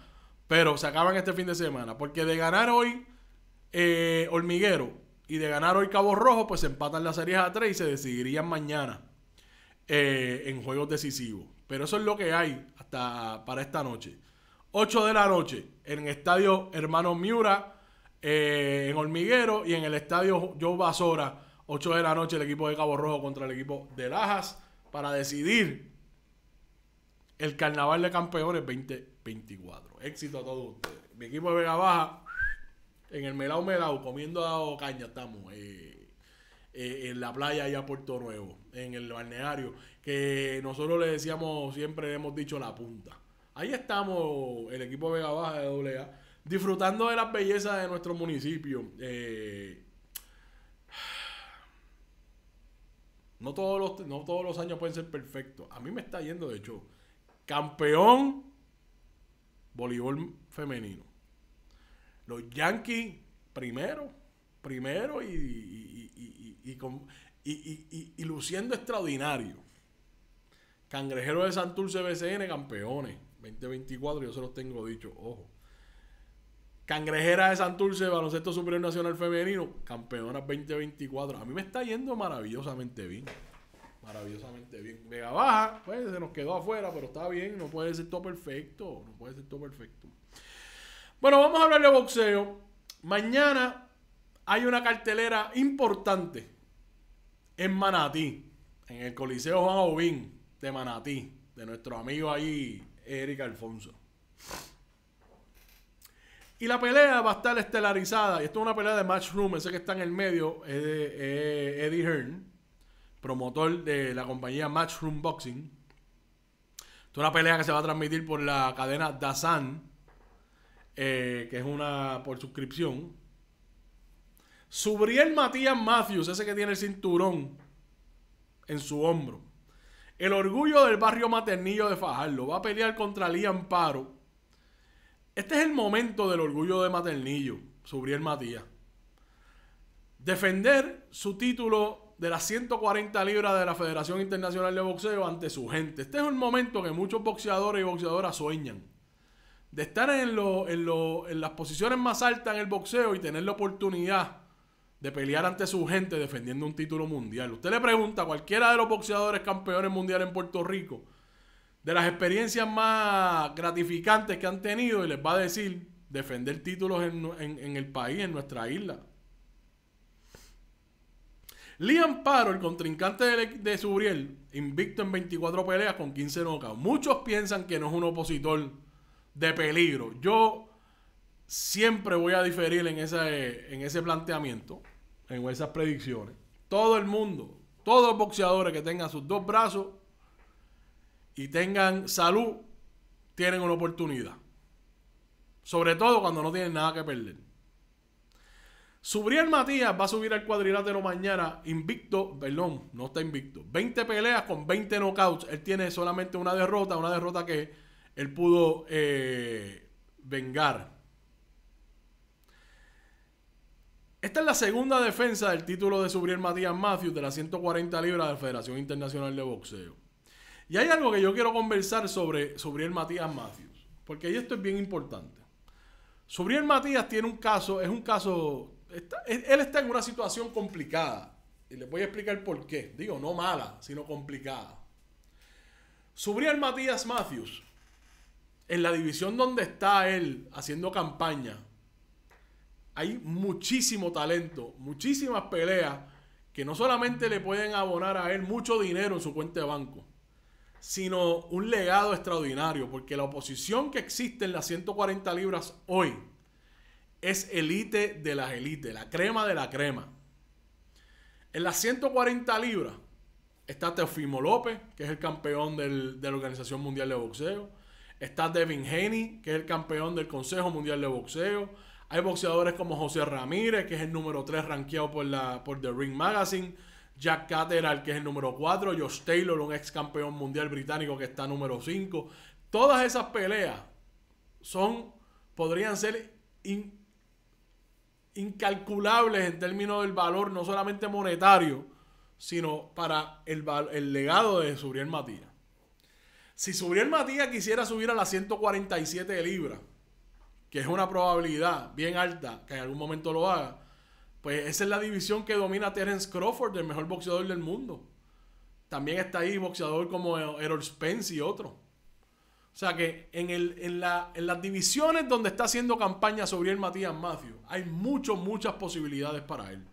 pero se acaban este fin de semana, porque de ganar hoy eh, Hormiguero y de ganar hoy Cabo Rojo, pues se empatan las series a tres y se decidirían mañana eh, en juegos decisivos. Pero eso es lo que hay hasta para esta noche. 8 de la noche en el estadio Hermano Miura, eh, en Hormiguero y en el estadio Joe Basora. 8 de la noche el equipo de Cabo Rojo contra el equipo de Lajas para decidir el Carnaval de Campeones 2024. Éxito a todos ustedes. Mi equipo de Vega Baja en el Melao Melao comiendo caña estamos. Eh. Eh, en la playa allá a Puerto Nuevo, en el balneario, que nosotros le decíamos, siempre le hemos dicho la punta. Ahí estamos, el equipo Vega Baja de AA, disfrutando de las bellezas de nuestro municipio. Eh, no todos, los, no todos los años pueden ser perfectos. A mí me está yendo, de hecho, campeón voleibol femenino. Los Yankees primero, primero y, y, con, y, luciendo extraordinario. cangrejero de Santurce BCN, campeones. 2024, yo se los tengo dicho, ojo. Cangrejera de Santurce, Baloncesto Superior Nacional Femenino, campeonas 2024. A mí me está yendo maravillosamente bien. Maravillosamente bien. Mega baja, pues se nos quedó afuera, pero está bien. No puede ser todo perfecto. No puede ser todo perfecto. Bueno, vamos a hablar de boxeo. Mañana hay una cartelera importante en Manatí, en el Coliseo Juan Ovín de Manatí, de nuestro amigo ahí, Eric Alfonso. Y la pelea va a estar estelarizada. Y esto es una pelea de Matchroom, ese que está en el medio, es Eddie Hearn, promotor de la compañía Matchroom Boxing. Esto es una pelea que se va a transmitir por la cadena Dazan, eh, que es una por suscripción. Subriel Matías Matthews, ese que tiene el cinturón en su hombro. El orgullo del barrio maternillo de Fajardo va a pelear contra Liam Paro. Este es el momento del orgullo de maternillo, Subriel Matías. Defender su título de las 140 libras de la Federación Internacional de Boxeo ante su gente. Este es un momento que muchos boxeadores y boxeadoras sueñan de estar en, las posiciones más altas en el boxeo y tener la oportunidad de pelear ante su gente defendiendo un título mundial. Usted le pregunta a cualquiera de los boxeadores campeones mundiales en Puerto Rico de las experiencias más gratificantes que han tenido y les va a decir defender títulos en, en, el país, en nuestra isla. Liam Paro, el contrincante de, de Subriel, invicto en 24 peleas con 15 nocas. Muchos piensan que no es un opositor de peligro. Yo siempre voy a diferir en eh, en ese planteamiento en esas predicciones. Todo el mundo, todos los boxeadores que tengan sus dos brazos y tengan salud, tienen una oportunidad. Sobre todo cuando no tienen nada que perder. Subriel Matías va a subir al cuadrilátero mañana invicto, perdón, no está invicto. 20 peleas con 20 knockouts. Él tiene solamente una derrota, una derrota que él pudo eh, vengar Esta es la segunda defensa del título de Subriel Matías Matthews de las 140 libras de la Federación Internacional de Boxeo. Y hay algo que yo quiero conversar sobre Subriel Matías Matthews, porque esto es bien importante. Subriel Matías tiene un caso, es un caso, él está en una situación complicada, y les voy a explicar por qué. Digo, no mala, sino complicada. Subriel Matías Matthews, en la división donde está él haciendo campaña, hay muchísimo talento, muchísimas peleas que no solamente le pueden abonar a él mucho dinero en su cuenta de banco, sino un legado extraordinario, porque la oposición que existe en las 140 libras hoy es elite de las élites, la crema de la crema. En las 140 libras está Teofimo López, que es el campeón de la Organización Mundial de Boxeo. Está Devin Haney, que es el campeón del Consejo Mundial de Boxeo. Hay boxeadores como José Ramírez, que es el número 3 rankeado por, la, por The Ring Magazine. Jack Catterall, que es el número 4. Josh Taylor, un ex campeón mundial británico que está número 5. Todas esas peleas son, podrían ser incalculables en términos del valor, no solamente monetario, sino para el, el legado de Subriel Matías. Si Subriel Matías quisiera subir a las 147 libras, que es una probabilidad bien alta que en algún momento lo haga, pues esa es la división que domina Terence Crawford, el mejor boxeador del mundo. También está ahí boxeador como Errol Spence y otro. O sea que en, las divisiones donde está haciendo campaña sobre Matías Matthew, hay muchas, muchas posibilidades para él.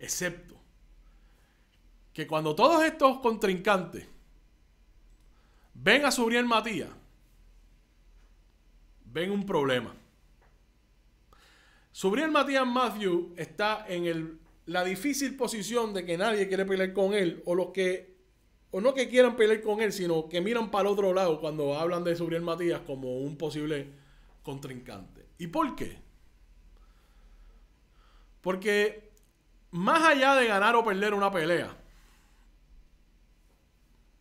Excepto que cuando todos estos contrincantes ven a Subriel Matías ven un problema. Subriel Matías Matthew está en la difícil posición de que nadie quiere pelear con él, o los que, o no que quieran pelear con él, sino que miran para el otro lado cuando hablan de Subriel Matías como un posible contrincante. ¿Y por qué? Porque más allá de ganar o perder una pelea,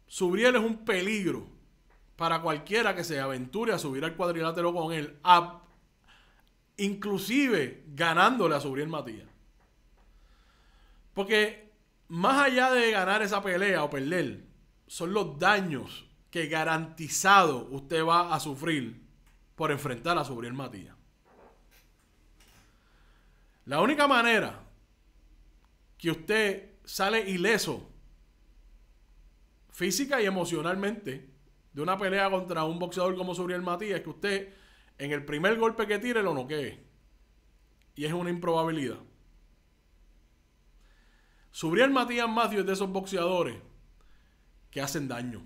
Subriel es un peligro para cualquiera que se aventure a subir al cuadrilátero con él, inclusive ganándole a Subriel Matías. Porque más allá de ganar esa pelea o perder, son los daños que garantizado usted va a sufrir por enfrentar a Subriel Matías. La única manera que usted sale ileso física y emocionalmente de una pelea contra un boxeador como Subriel Matías que usted en el primer golpe que tire lo noquee. Y es una improbabilidad. Subriel Matías Matthews es de esos boxeadores que hacen daño.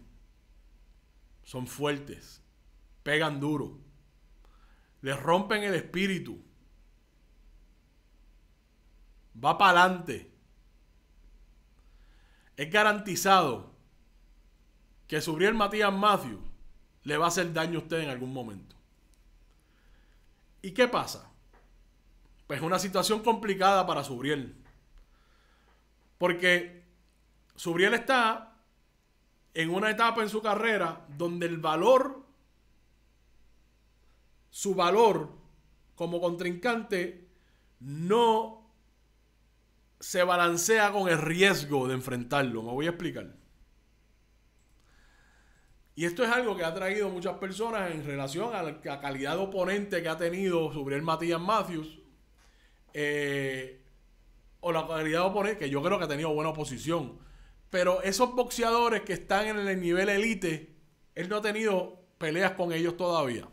Son fuertes, pegan duro, les rompen el espíritu. Va para adelante. Es garantizado que Subriel Matías Matthew le va a hacer daño a usted en algún momento. ¿Y qué pasa? Pues una situación complicada para Subriel. Porque Subriel está en una etapa en su carrera donde el valor, su valor como contrincante, no se balancea con el riesgo de enfrentarlo. Me voy a explicar. Y esto es algo que ha traído muchas personas en relación a la calidad de oponente que ha tenido el Matías Matthews. Eh, o la calidad de oponente, que yo creo que ha tenido buena oposición. Pero esos boxeadores que están en el nivel elite, él no ha tenido peleas con ellos todavía.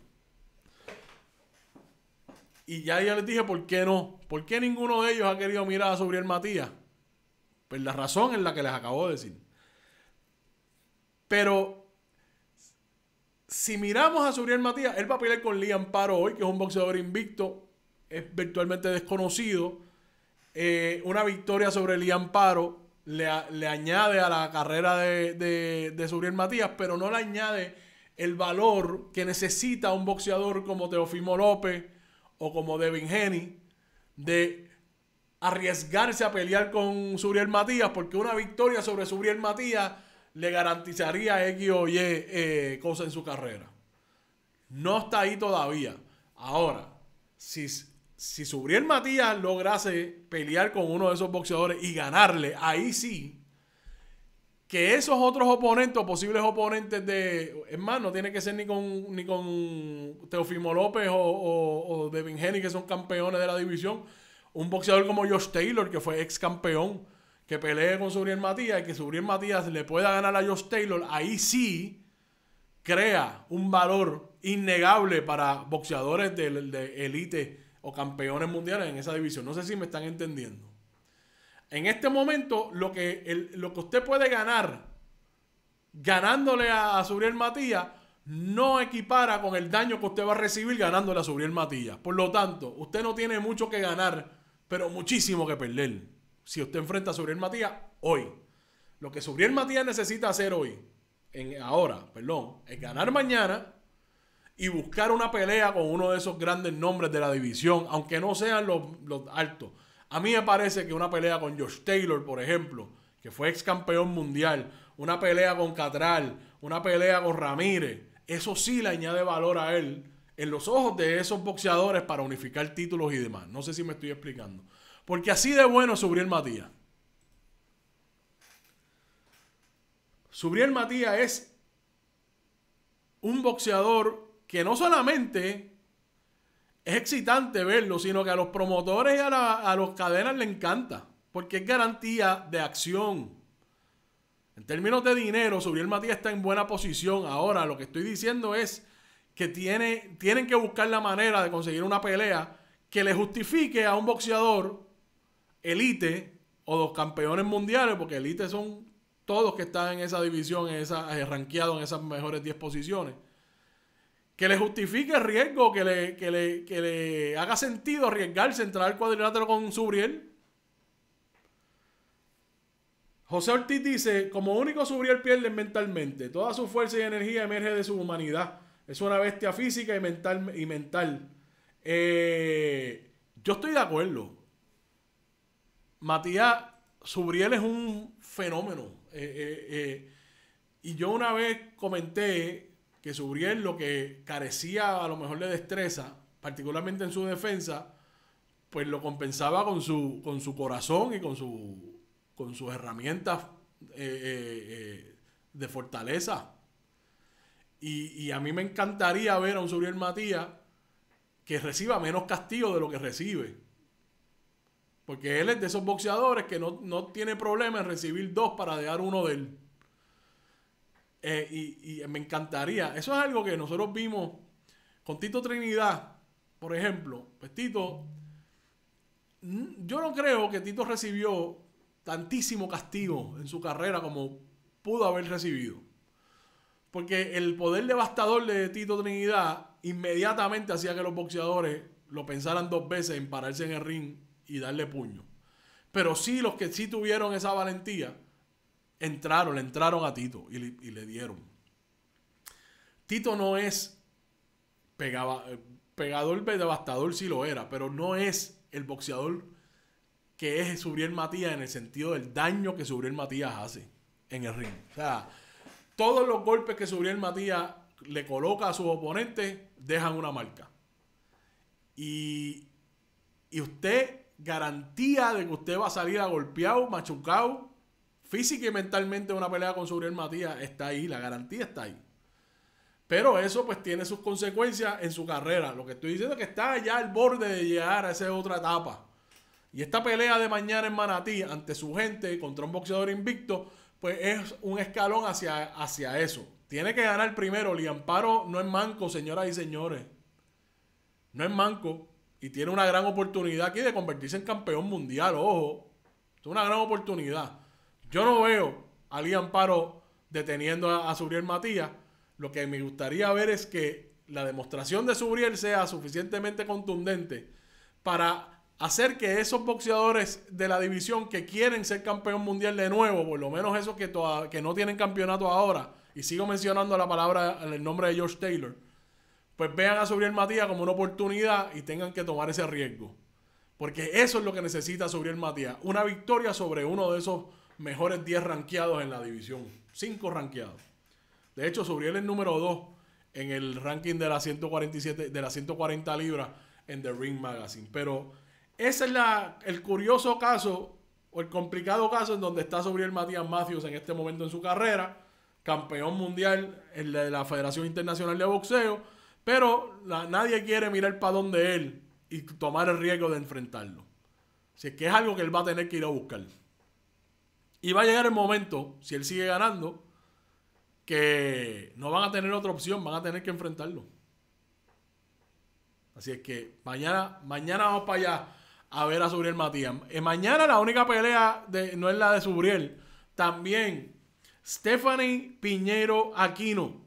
Y ya ya les dije por qué no. ¿Por qué ninguno de ellos ha querido mirar a Sobriel Matías? Pues la razón es la que les acabo de decir. Pero si miramos a Suriel Matías, él va a pelear con Liam Paro hoy, que es un boxeador invicto, es virtualmente desconocido. Eh, una victoria sobre Liam Paro le, añade a la carrera de, de, Suriel Matías, pero no le añade el valor que necesita un boxeador como Teofimo López o como Devin Henny de arriesgarse a pelear con Suriel Matías, porque una victoria sobre Suriel Matías le garantizaría X o Y eh, cosa en su carrera. No está ahí todavía. Ahora, si, si Subriel Matías lograse pelear con uno de esos boxeadores y ganarle, ahí sí, que esos otros oponentes, posibles oponentes de. Es más, no tiene que ser ni con, ni con Teofimo López o, o, o Devin Henry, que son campeones de la división. Un boxeador como Josh Taylor, que fue ex campeón que pelee con Subriel Matías y que Subriel Matías le pueda ganar a Josh Taylor, ahí sí crea un valor innegable para boxeadores de, élite o campeones mundiales en esa división. No sé si me están entendiendo. En este momento, lo que, lo que usted puede ganar ganándole a, a Subriel Matías no equipara con el daño que usted va a recibir ganándole a Subriel Matías. Por lo tanto, usted no tiene mucho que ganar, pero muchísimo que perder si usted enfrenta a Subriel Matías hoy. Lo que Subriel Matías necesita hacer hoy, en, ahora, perdón, es ganar mañana y buscar una pelea con uno de esos grandes nombres de la división, aunque no sean los, altos. A mí me parece que una pelea con Josh Taylor, por ejemplo, que fue ex campeón mundial, una pelea con Catral, una pelea con Ramírez, eso sí le añade valor a él en los ojos de esos boxeadores para unificar títulos y demás. No sé si me estoy explicando. Porque así de bueno es Uriel Matías. Subriel Matías es un boxeador que no solamente es excitante verlo, sino que a los promotores y a, las los cadenas le encanta, porque es garantía de acción. En términos de dinero, Subriel Matías está en buena posición. Ahora, lo que estoy diciendo es que tiene, tienen que buscar la manera de conseguir una pelea que le justifique a un boxeador elite o los campeones mundiales, porque elite son todos que están en esa división, en esa, eh, en esas mejores 10 posiciones. Que le justifique el riesgo, que le, le, le haga sentido arriesgarse, entrar al cuadrilátero con Subriel. José Ortiz dice, como único Subriel pierde mentalmente, toda su fuerza y energía emerge de su humanidad. Es una bestia física y mental. Y mental. Eh, yo estoy de acuerdo. Matías Subriel es un fenómeno. Eh, eh, eh, y yo una vez comenté que Subriel lo que carecía a lo mejor de destreza, particularmente en su defensa, pues lo compensaba con su, con su corazón y con, su, con sus herramientas de fortaleza. Y, y, a mí me encantaría ver a un Subriel Matías que reciba menos castigo de lo que recibe. Porque él es de esos boxeadores que no, tiene problema en recibir dos para dejar uno de él. Eh, y, y, me encantaría. Eso es algo que nosotros vimos con Tito Trinidad, por ejemplo. Pues Tito, yo no creo que Tito recibió tantísimo castigo en su carrera como pudo haber recibido. Porque el poder devastador de Tito Trinidad inmediatamente hacía que los boxeadores lo pensaran dos veces en pararse en el ring y darle puño. Pero sí, los que sí tuvieron esa valentía, entraron, le entraron a Tito y le, dieron. Tito no es pegaba, eh, pegador devastador, sí lo era, pero no es el boxeador que es Subriel Matías en el sentido del daño que Subriel Matías hace en el ring. O sea, todos los golpes que Subriel Matías le coloca a sus oponentes dejan una marca. Y, y usted garantía de que usted va a salir a golpeado, machucado, física y mentalmente una pelea con Suriel Matías está ahí, la garantía está ahí. Pero eso pues tiene sus consecuencias en su carrera. Lo que estoy diciendo es que está ya al borde de llegar a esa otra etapa. Y esta pelea de mañana en Manatí ante su gente contra un boxeador invicto, pues es un escalón hacia, hacia eso. Tiene que ganar primero. amparo no es manco, señoras y señores. No es manco. Y tiene una gran oportunidad aquí de convertirse en campeón mundial, ojo. Es una gran oportunidad. Yo no veo a Liam Amparo deteniendo a, Subriel Matías. Lo que me gustaría ver es que la demostración de Subriel sea suficientemente contundente para hacer que esos boxeadores de la división que quieren ser campeón mundial de nuevo, por lo menos esos que, que no tienen campeonato ahora, y sigo mencionando la palabra, en el nombre de George Taylor, pues vean a Sobriel Matías como una oportunidad y tengan que tomar ese riesgo. Porque eso es lo que necesita Sobriel Matías. Una victoria sobre uno de esos mejores 10 ranqueados en la división. 5 ranqueados. De hecho, Sobriel es número 2 en el ranking de las 147, de las 140 libras en The Ring Magazine. Pero ese es la, el curioso caso o el complicado caso en donde está Sobriel Matías Matthews en este momento en su carrera. Campeón mundial en de la Federación Internacional de Boxeo pero nadie quiere mirar para donde él y tomar el riesgo de enfrentarlo. Si es que es algo que él va a tener que ir a buscar. Y va a llegar el momento, si él sigue ganando, que no van a tener otra opción, van a tener que enfrentarlo. Así es que mañana, mañana vamos para allá a ver a Subriel Matías. Eh, mañana la única pelea de, no es la de Subriel. También Stephanie Piñero Aquino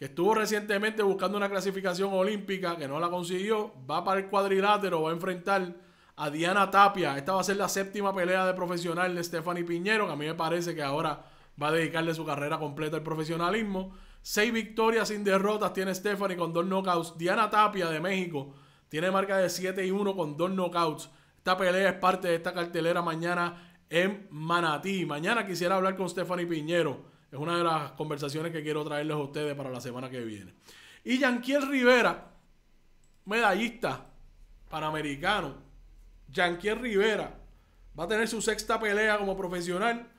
que estuvo recientemente buscando una clasificación olímpica, que no la consiguió, va para el cuadrilátero, va a enfrentar a Diana Tapia. Esta va a ser la séptima pelea de profesional de Stephanie Piñero, que a mí me parece que ahora va a dedicarle su carrera completa al profesionalismo. Seis victorias sin derrotas tiene Stephanie con dos knockouts. Diana Tapia de México tiene marca de 7 y 1 con dos knockouts. Esta pelea es parte de esta cartelera mañana en Manatí. Mañana quisiera hablar con Stephanie Piñero es una de las conversaciones que quiero traerles a ustedes para la semana que viene. Y Yanquiel Rivera, medallista panamericano. Yanquiel Rivera va a tener su sexta pelea como profesional.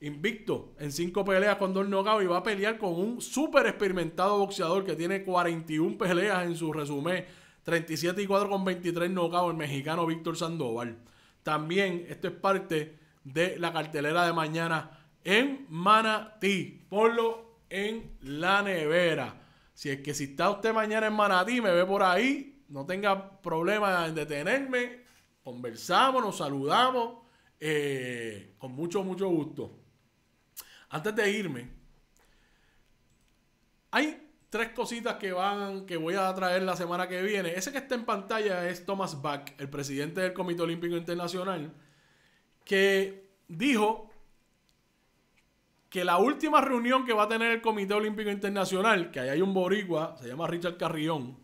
Invicto en cinco peleas con dos knockouts y va a pelear con un súper experimentado boxeador que tiene 41 peleas en su resumen, 37 y 4 con 23 knockouts, el mexicano Víctor Sandoval. También esto es parte de la cartelera de mañana en Manatí. Ponlo en la nevera. Si es que si está usted mañana en Manatí, me ve por ahí, no tenga problema en detenerme. Conversamos, nos saludamos. Eh, con mucho, mucho gusto. Antes de irme, hay tres cositas que van, que voy a traer la semana que viene. Ese que está en pantalla es Thomas Bach, el presidente del Comité Olímpico Internacional, que dijo que la última reunión que va a tener el Comité Olímpico Internacional, que ahí hay un boricua, se llama Richard Carrión,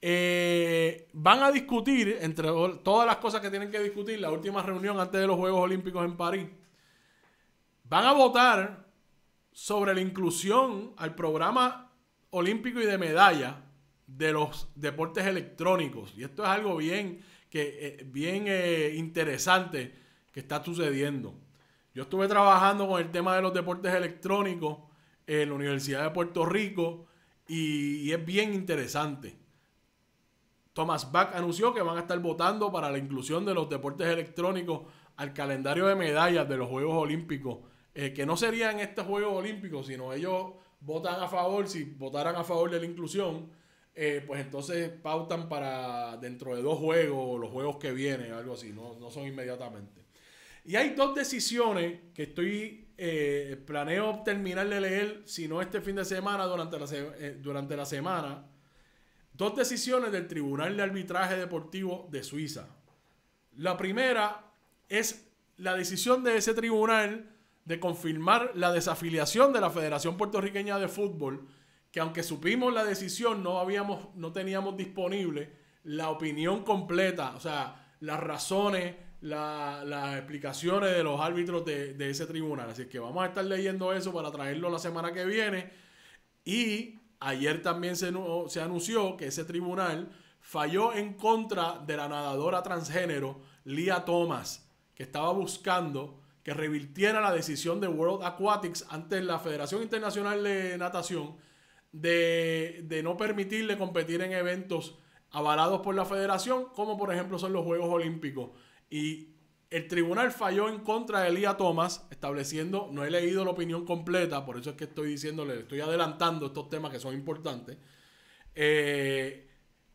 eh, van a discutir, entre todas las cosas que tienen que discutir, la última reunión antes de los Juegos Olímpicos en París, van a votar sobre la inclusión al programa olímpico y de medalla de los deportes electrónicos. Y esto es algo bien, que, eh, bien eh, interesante que está sucediendo. Yo estuve trabajando con el tema de los deportes electrónicos en la Universidad de Puerto Rico y, es bien interesante. Thomas Bach anunció que van a estar votando para la inclusión de los deportes electrónicos al calendario de medallas de los Juegos Olímpicos, eh, que no serían estos Juegos Olímpicos, sino ellos votan a favor, si votaran a favor de la inclusión, eh, pues entonces pautan para dentro de dos juegos, los juegos que vienen, algo así, no, no son inmediatamente. Y hay dos decisiones que estoy, eh, planeo terminar de leer, si no este fin de semana, durante la, eh, durante la semana, dos decisiones del Tribunal de Arbitraje Deportivo de Suiza. La primera es la decisión de ese tribunal de confirmar la desafiliación de la Federación Puertorriqueña de Fútbol, que aunque supimos la decisión, no, habíamos, no teníamos disponible la opinión completa, o sea, las razones, las explicaciones de los árbitros de, ese tribunal. Así que vamos a estar leyendo eso para traerlo la semana que viene. Y ayer también se, anunció que ese tribunal falló en contra de la nadadora transgénero Lia Thomas, que estaba buscando que revirtiera la decisión de World Aquatics ante la Federación Internacional de Natación de no permitirle competir en eventos avalados por la federación, como por ejemplo son los Juegos Olímpicos. Y el tribunal falló en contra de Lía Thomas, estableciendo, no he leído la opinión completa, por eso es que estoy diciéndole, estoy adelantando estos temas que son importantes, eh,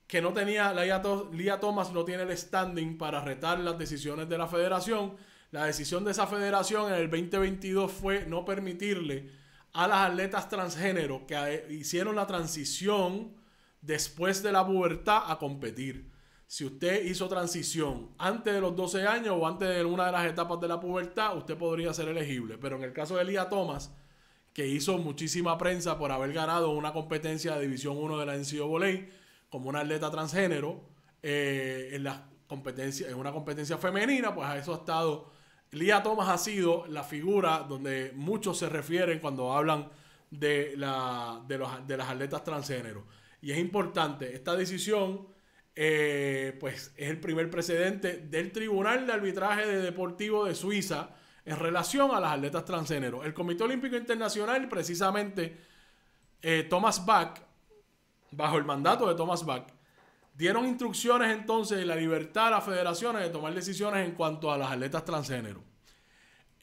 que no tenía, Lía Thomas no tiene el standing para retar las decisiones de la federación. La decisión de esa federación en el 2022 fue no permitirle a las atletas transgénero que eh, hicieron la transición después de la pubertad a competir si usted hizo transición antes de los 12 años o antes de una de las etapas de la pubertad, usted podría ser elegible. Pero en el caso de Lía Thomas, que hizo muchísima prensa por haber ganado una competencia de División 1 de la NCAA como una atleta transgénero, eh, en, la competencia, en una competencia femenina, pues a eso ha estado. Lía Thomas ha sido la figura donde muchos se refieren cuando hablan de, la, de, de las atletas transgénero. Y es importante, esta decisión eh, pues es el primer precedente del Tribunal de Arbitraje de Deportivo de Suiza en relación a las atletas transgénero. El Comité Olímpico Internacional, precisamente, eh, Thomas Bach, bajo el mandato de Thomas Bach, dieron instrucciones entonces de la libertad a las federaciones de tomar decisiones en cuanto a las atletas transgénero.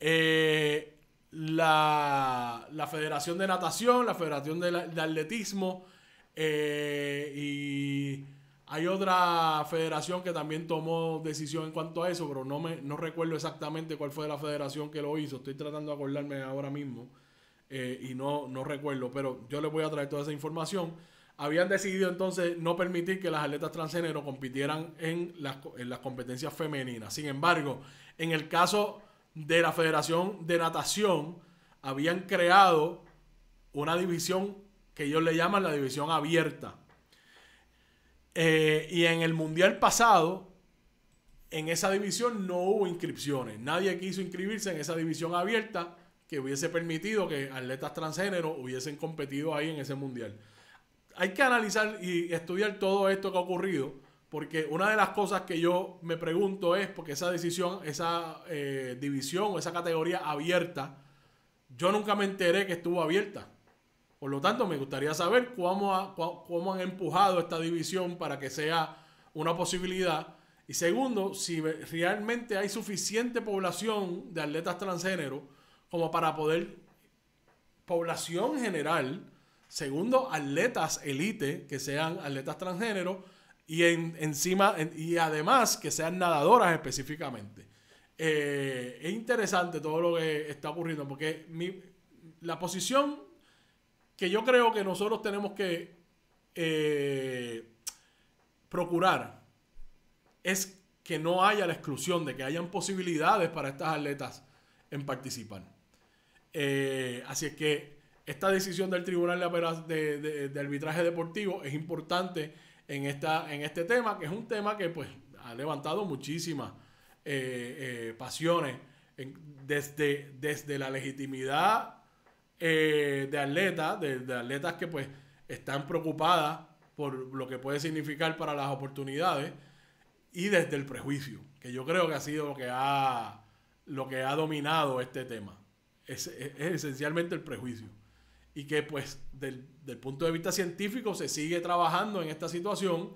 Eh, la, Federación de Natación, la Federación de, de Atletismo y hay otra federación que también tomó decisión en cuanto a eso, pero no, me, no recuerdo exactamente cuál fue la federación que lo hizo. Estoy tratando de acordarme ahora mismo eh, y no, no recuerdo, pero yo les voy a traer toda esa información. Habían decidido entonces no permitir que las atletas transgénero compitieran en las, en las competencias femeninas. Sin embargo, en el caso de la Federación de Natación, habían creado una división que ellos le llaman la división abierta eh, y en el Mundial pasado, en esa división no hubo inscripciones. Nadie quiso inscribirse en esa división abierta que hubiese permitido que atletas transgénero hubiesen competido ahí en ese Mundial. Hay que analizar y estudiar todo esto que ha ocurrido, porque una de las cosas que yo me pregunto es, porque esa decisión, esa eh, división o esa categoría abierta, yo nunca me enteré que estuvo abierta. Por lo tanto, me gustaría saber cómo, han empujado esta división para que sea una posibilidad. Y segundo, si realmente hay suficiente población de atletas transgénero como para poder, población general, segundo, atletas elite que sean atletas transgénero y encima y además que sean nadadoras específicamente. Eh, es interesante todo lo que está ocurriendo porque la posición que yo creo que nosotros tenemos que eh, procurar es que no haya la exclusión, de que hayan posibilidades para estas atletas en participar. Eh, así es que esta decisión del Tribunal de, Arbitraje Deportivo es importante en, esta, en este tema, que es un tema que pues, ha levantado muchísimas eh, pasiones desde, desde la legitimidad eh, de atletas, de, de, atletas que pues están preocupadas por lo que puede significar para las oportunidades y desde el prejuicio, que yo creo que ha sido lo que ha, lo que ha dominado este tema. Es, esencialmente el prejuicio. Y que pues del, del, punto de vista científico se sigue trabajando en esta situación.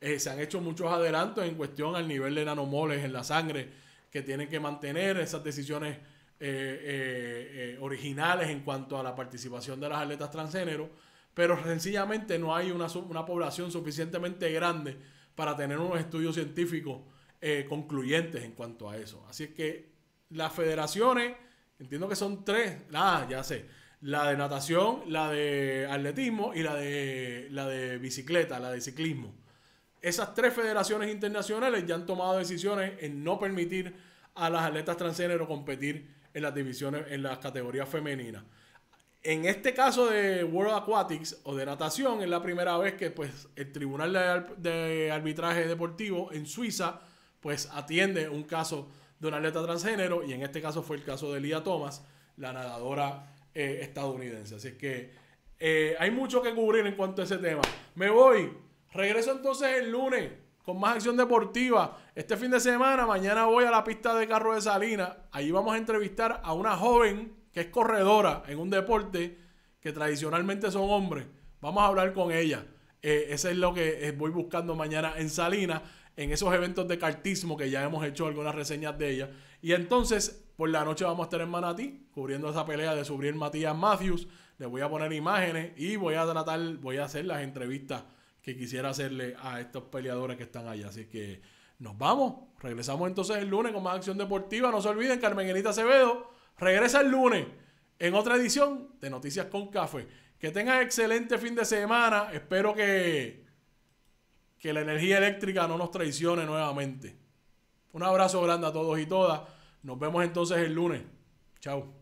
Eh, se han hecho muchos adelantos en cuestión al nivel de nanomoles en la sangre que tienen que mantener esas decisiones eh, eh, eh, originales en cuanto a la participación de las atletas transgénero, pero sencillamente no hay una, población suficientemente grande para tener unos estudios científicos concluyentes en cuanto a eso. Así es que las federaciones, entiendo que son tres, ah, ya sé, la de natación, la de atletismo y la de, la de bicicleta, la de ciclismo. Esas tres federaciones internacionales ya han tomado decisiones en no permitir a las atletas transgénero competir en las divisiones, en las categorías femeninas. En este caso de World Aquatics o de natación, es la primera vez que pues, el Tribunal de, Arbitraje Deportivo en Suiza pues, atiende un caso de un atleta transgénero y en este caso fue el caso de Lía Thomas, la nadadora eh, estadounidense. Así que eh, hay mucho que cubrir en cuanto a ese tema. Me voy. Regreso entonces el lunes con más acción deportiva. Este fin de semana, mañana voy a la pista de carro de Salinas. Ahí vamos a entrevistar a una joven que es corredora en un deporte que tradicionalmente son hombres. Vamos a hablar con ella. Eh, Eso es lo que eh, voy buscando mañana en Salinas, en esos eventos de cartismo que ya hemos hecho algunas reseñas de ella. Y entonces, por la noche vamos a estar en Manatí, cubriendo esa pelea de subir Matías Matthews. Le voy a poner imágenes y voy a tratar, voy a hacer las entrevistas que quisiera hacerle a estos peleadores que están allá. Así que nos vamos. Regresamos entonces el lunes con más acción deportiva. No se olviden, Carmen Enita Acevedo regresa el lunes en otra edición de Noticias con Café. Que tengan excelente fin de semana. Espero que, que la energía eléctrica no nos traicione nuevamente. Un abrazo grande a todos y todas. Nos vemos entonces el lunes. Chao.